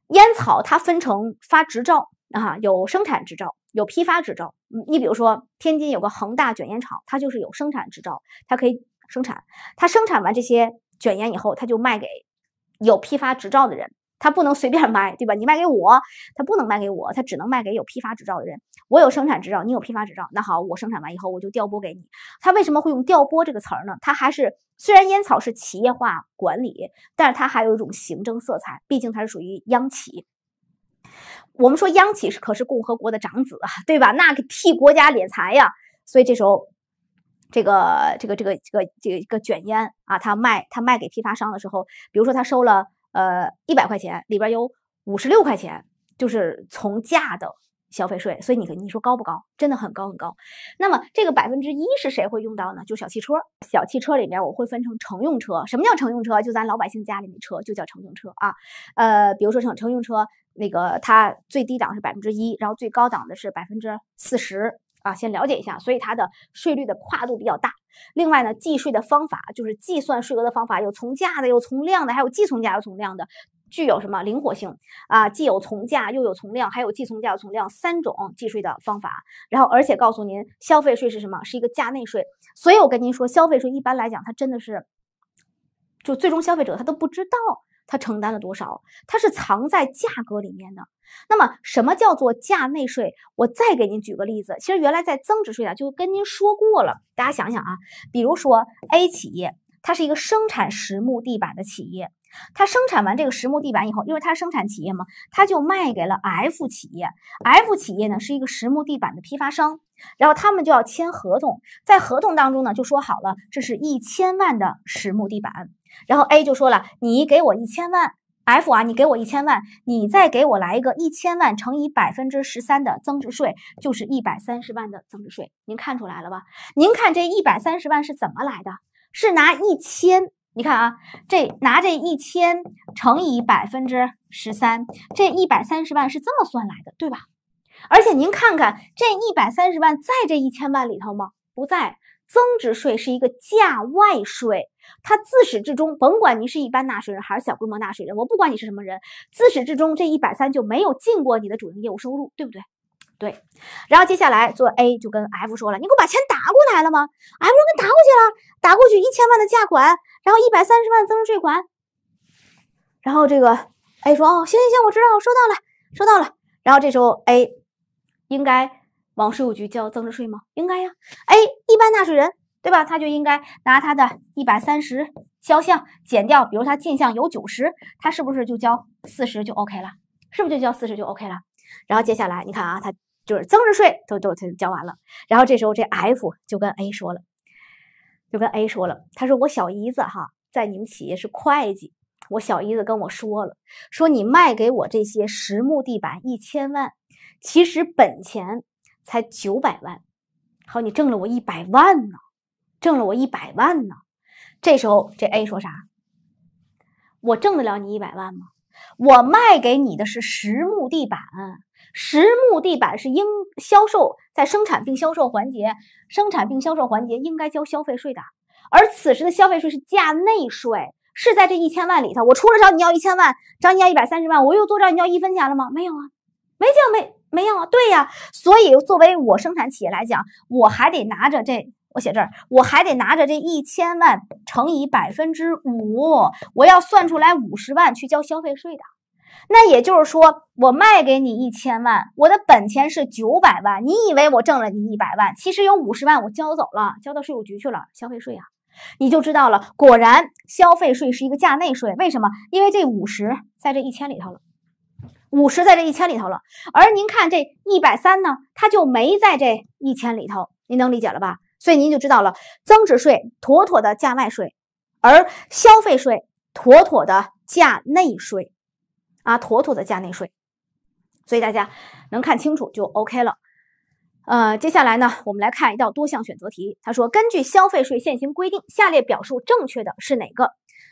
烟草它分成发执照啊，有生产执照，有批发执照。你比如说，天津有个恒大卷烟厂，它就是有生产执照，它可以生产。它生产完这些卷烟以后，它就卖给有批发执照的人，它不能随便卖，对吧？你卖给我，它不能卖给我，它只能卖给有批发执照的人。我有生产执照，你有批发执照，那好，我生产完以后我就调拨给你。他为什么会用“调拨”这个词儿呢？他还是。虽然烟草是企业化管理，但是它还有一种行政色彩，毕竟它是属于央企。我们说央企是可是共和国的长子，啊，对吧？那给替国家敛财呀。所以这时候，这个这个这个这个这个一个卷烟啊，他卖他卖给批发商的时候，比如说他收了呃一百块钱，里边有五十六块钱就是从价的。消费税，所以你你说高不高？真的很高很高。那么这个百分之一是谁会用到呢？就小汽车，小汽车里面我会分成乘用车。什么叫乘用车？就咱老百姓家里的车就叫乘用车啊。呃，比如说乘乘用车，那个它最低档是百分之一，然后最高档的是百分之四十啊。先了解一下，所以它的税率的跨度比较大。另外呢，计税的方法就是计算税额的方法，有从价的，有从量的，还有既从价又从量的。具有什么灵活性啊？既有从价又有从量，还有既从价从量三种计税的方法。然后，而且告诉您，消费税是什么？是一个价内税。所以我跟您说，消费税一般来讲，它真的是，就最终消费者他都不知道他承担了多少，它是藏在价格里面的。那么，什么叫做价内税？我再给您举个例子。其实原来在增值税啊，就跟您说过了。大家想想啊，比如说 A 企业，它是一个生产实木地板的企业。他生产完这个实木地板以后，因为他是生产企业嘛，他就卖给了 F 企业。F 企业呢是一个实木地板的批发商，然后他们就要签合同，在合同当中呢就说好了，这是一千万的实木地板。然后 A 就说了，你给我一千万，F 啊，你给我一千万，你再给我来一个一千万乘以百分之十三的增值税，就是一百三十万的增值税。您看出来了吧？您看这一百三十万是怎么来的？是拿一千。你看啊，这拿这一千乘以百分之十三，这一百三十万是这么算来的，对吧？而且您看看，这一百三十万在这一千万里头吗？不在。增值税是一个价外税，它自始至终，甭管你是一般纳税人还是小规模纳税人，我不管你是什么人，自始至终这一百三就没有进过你的主营业务收入，对不对？对，然后接下来做 A 就跟 F 说了：“你给我把钱打过来了吗？”F 说：“给你打过去了，打过去一千万的价款，然后一百三十万增值税款。”然后这个 A 说：“哦，行行行，我知道，收到了，收到了。”然后这时候 A 应该往税务局交增值税吗？应该呀。A 一般纳税人对吧？他就应该拿他的一百三十销项减掉，比如他进项有九十，他是不是就交四十就 OK 了？是不是就交四十就 OK 了？然后接下来你看啊，他。就是增值税都都都交完了，然后这时候这 F 就跟 A 说了，就跟 A 说了，他说我小姨子哈在你们企业是会计，我小姨子跟我说了，说你卖给我这些实木地板一千万，其实本钱才九百万，好你挣了我一百万呢，挣了我一百万呢，这时候这 A 说啥？我挣得了你一百万吗？我卖给你的是实木地板。实木地板是应销售在生产并销售环节生产并销售环节应该交消费税的，而此时的消费税是价内税，是在这一千万里头，我除了找你要一千万，找你要一百三十万，我又做账你要一分钱了吗？没有啊，没交没没有啊，对呀，所以作为我生产企业来讲，我还得拿着这我写这儿，我还得拿着这一千万乘以百分之五，我要算出来五十万去交消费税的。那也就是说，我卖给你一千万，我的本钱是九百万，你以为我挣了你一百万，其实有五十万我交走了，交到税务局去了，消费税啊，你就知道了。果然，消费税是一个价内税，为什么？因为这五十在这一千里头了，五十在这一千里头了，而您看这一百三呢，它就没在这一千里头，您能理解了吧？所以您就知道了，增值税妥妥的价外税，而消费税妥妥的价内税。啊，妥妥的加内税，所以大家能看清楚就 OK 了。呃，接下来呢，我们来看一道多项选择题。他说，根据消费税现行规定，下列表述正确的是哪个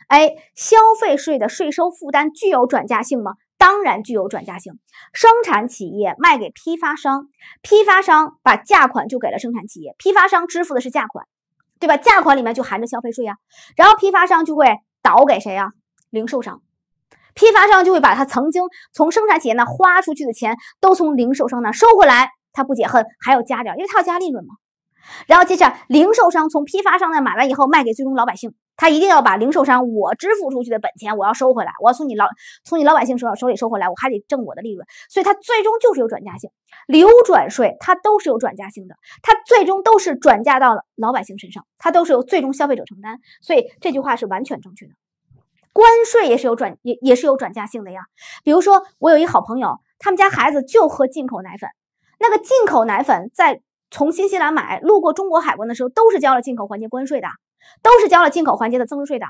？A. 消费税的税收负担具有转嫁性吗？当然具有转嫁性。生产企业卖给批发商，批发商把价款就给了生产企业，批发商支付的是价款，对吧？价款里面就含着消费税呀。然后批发商就会倒给谁呀？零售商。批发商就会把他曾经从生产企业那花出去的钱，都从零售商那收回来。他不解恨，还要加点，因为他要加利润嘛。然后接着，零售商从批发商那买完以后，卖给最终老百姓，他一定要把零售商我支付出去的本钱，我要收回来，我要从你老从你老百姓手手里收回来，我还得挣我的利润。所以，他最终就是有转嫁性，流转税它都是有转嫁性的，它最终都是转嫁到了老百姓身上，它都是由最终消费者承担。所以这句话是完全正确的。关税也是有转也也是有转嫁性的呀，比如说我有一好朋友，他们家孩子就喝进口奶粉，那个进口奶粉在从新西兰买，路过中国海关的时候，都是交了进口环节关税的，都是交了进口环节的增值税的。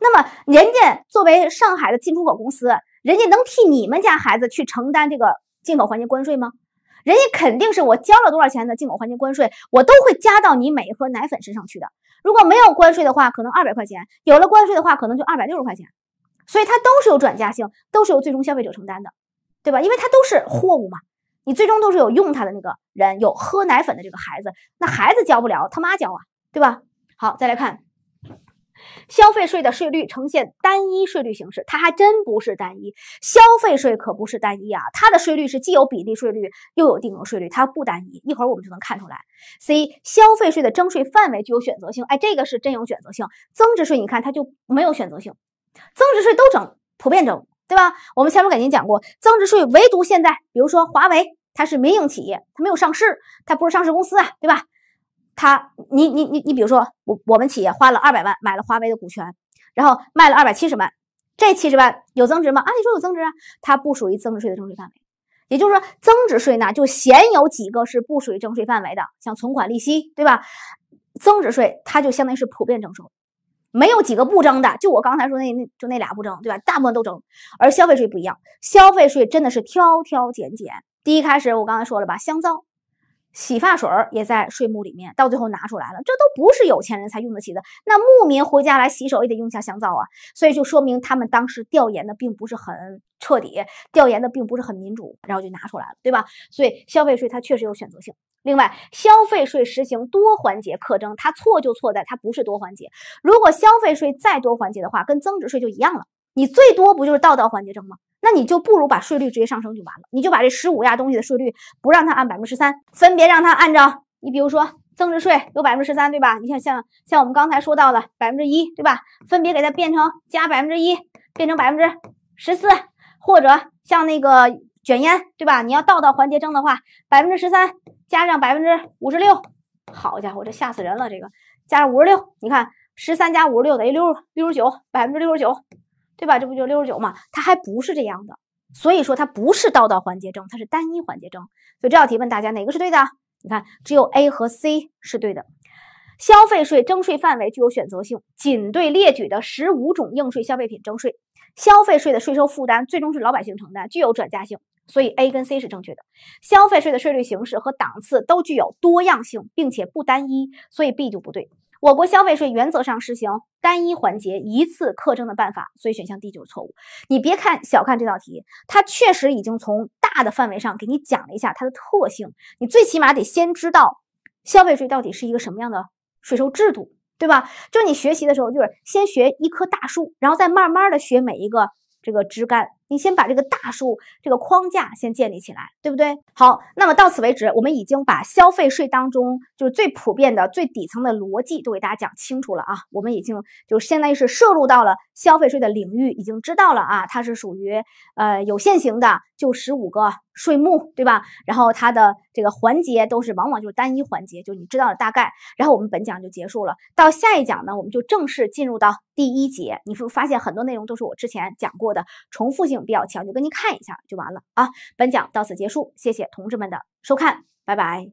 那么人家作为上海的进出口公司，人家能替你们家孩子去承担这个进口环节关税吗？人家肯定是我交了多少钱的进口环节关税，我都会加到你每一盒奶粉身上去的。如果没有关税的话，可能二百块钱；有了关税的话，可能就二百六十块钱。所以它都是有转嫁性，都是由最终消费者承担的，对吧？因为它都是货物嘛，你最终都是有用它的那个人，有喝奶粉的这个孩子，那孩子交不了，他妈交啊，对吧？好，再来看。消费税的税率呈现单一税率形式，它还真不是单一。消费税可不是单一啊，它的税率是既有比例税率又有定额税率，它不单一。一会儿我们就能看出来。C，消费税的征税范围具有选择性，哎，这个是真有选择性。增值税，你看它就没有选择性，增值税都整普遍征，对吧？我们前面给您讲过，增值税唯独现在，比如说华为，它是民营企业，它没有上市，它不是上市公司啊，对吧？他，你你你你，比如说，我我们企业花了二百万买了华为的股权，然后卖了二百七十万，这七十万有增值吗？啊，你说有增值啊？它不属于增值税的征税范围，也就是说，增值税呢就鲜有几个是不属于征税范围的，像存款利息，对吧？增值税它就相当于是普遍征收，没有几个不征的。就我刚才说，那就那俩不征，对吧？大部分都征，而消费税不一样，消费税真的是挑挑拣拣。第一开始我刚才说了吧，香皂。洗发水也在税目里面，到最后拿出来了，这都不是有钱人才用得起的。那牧民回家来洗手也得用下香皂啊，所以就说明他们当时调研的并不是很彻底，调研的并不是很民主，然后就拿出来了，对吧？所以消费税它确实有选择性。另外，消费税实行多环节课征，它错就错在它不是多环节。如果消费税再多环节的话，跟增值税就一样了。你最多不就是到到环节征吗？那你就不如把税率直接上升就完了。你就把这十五样东西的税率不让它按百分之十三，分别让它按照，你比如说增值税有百分之十三，对吧？你像像像我们刚才说到的百分之一，对吧？分别给它变成加百分之一，变成百分之十四，或者像那个卷烟，对吧？你要到到环节征的话，百分之十三加上百分之五十六，好家伙，这吓死人了！这个加上五十六，你看十三加五十六等于六六十九，百分之六十九。对吧？这不就六十九嘛？它还不是这样的，所以说它不是道道环节征，它是单一环节征。所以这道题问大家哪个是对的？你看，只有 A 和 C 是对的。消费税征税范围具有选择性，仅对列举的十五种应税消费品征税。消费税的税收负担最终是老百姓承担，具有转嫁性，所以 A 跟 C 是正确的。消费税的税率形式和档次都具有多样性，并且不单一，所以 B 就不对。我国消费税原则上实行。单一环节一次课征的办法，所以选项 D 就是错误。你别看小看这道题，它确实已经从大的范围上给你讲了一下它的特性。你最起码得先知道消费税到底是一个什么样的税收制度，对吧？就你学习的时候，就是先学一棵大树，然后再慢慢的学每一个这个枝干。你先把这个大数这个框架先建立起来，对不对？好，那么到此为止，我们已经把消费税当中就是最普遍的、最底层的逻辑都给大家讲清楚了啊。我们已经就相当于是摄入到了消费税的领域，已经知道了啊，它是属于呃有限型的，就十五个。税目对吧？然后它的这个环节都是往往就是单一环节，就你知道了大概。然后我们本讲就结束了，到下一讲呢，我们就正式进入到第一节。你会发现很多内容都是我之前讲过的，重复性比较强，就跟您看一下就完了啊。本讲到此结束，谢谢同志们的收看，拜拜。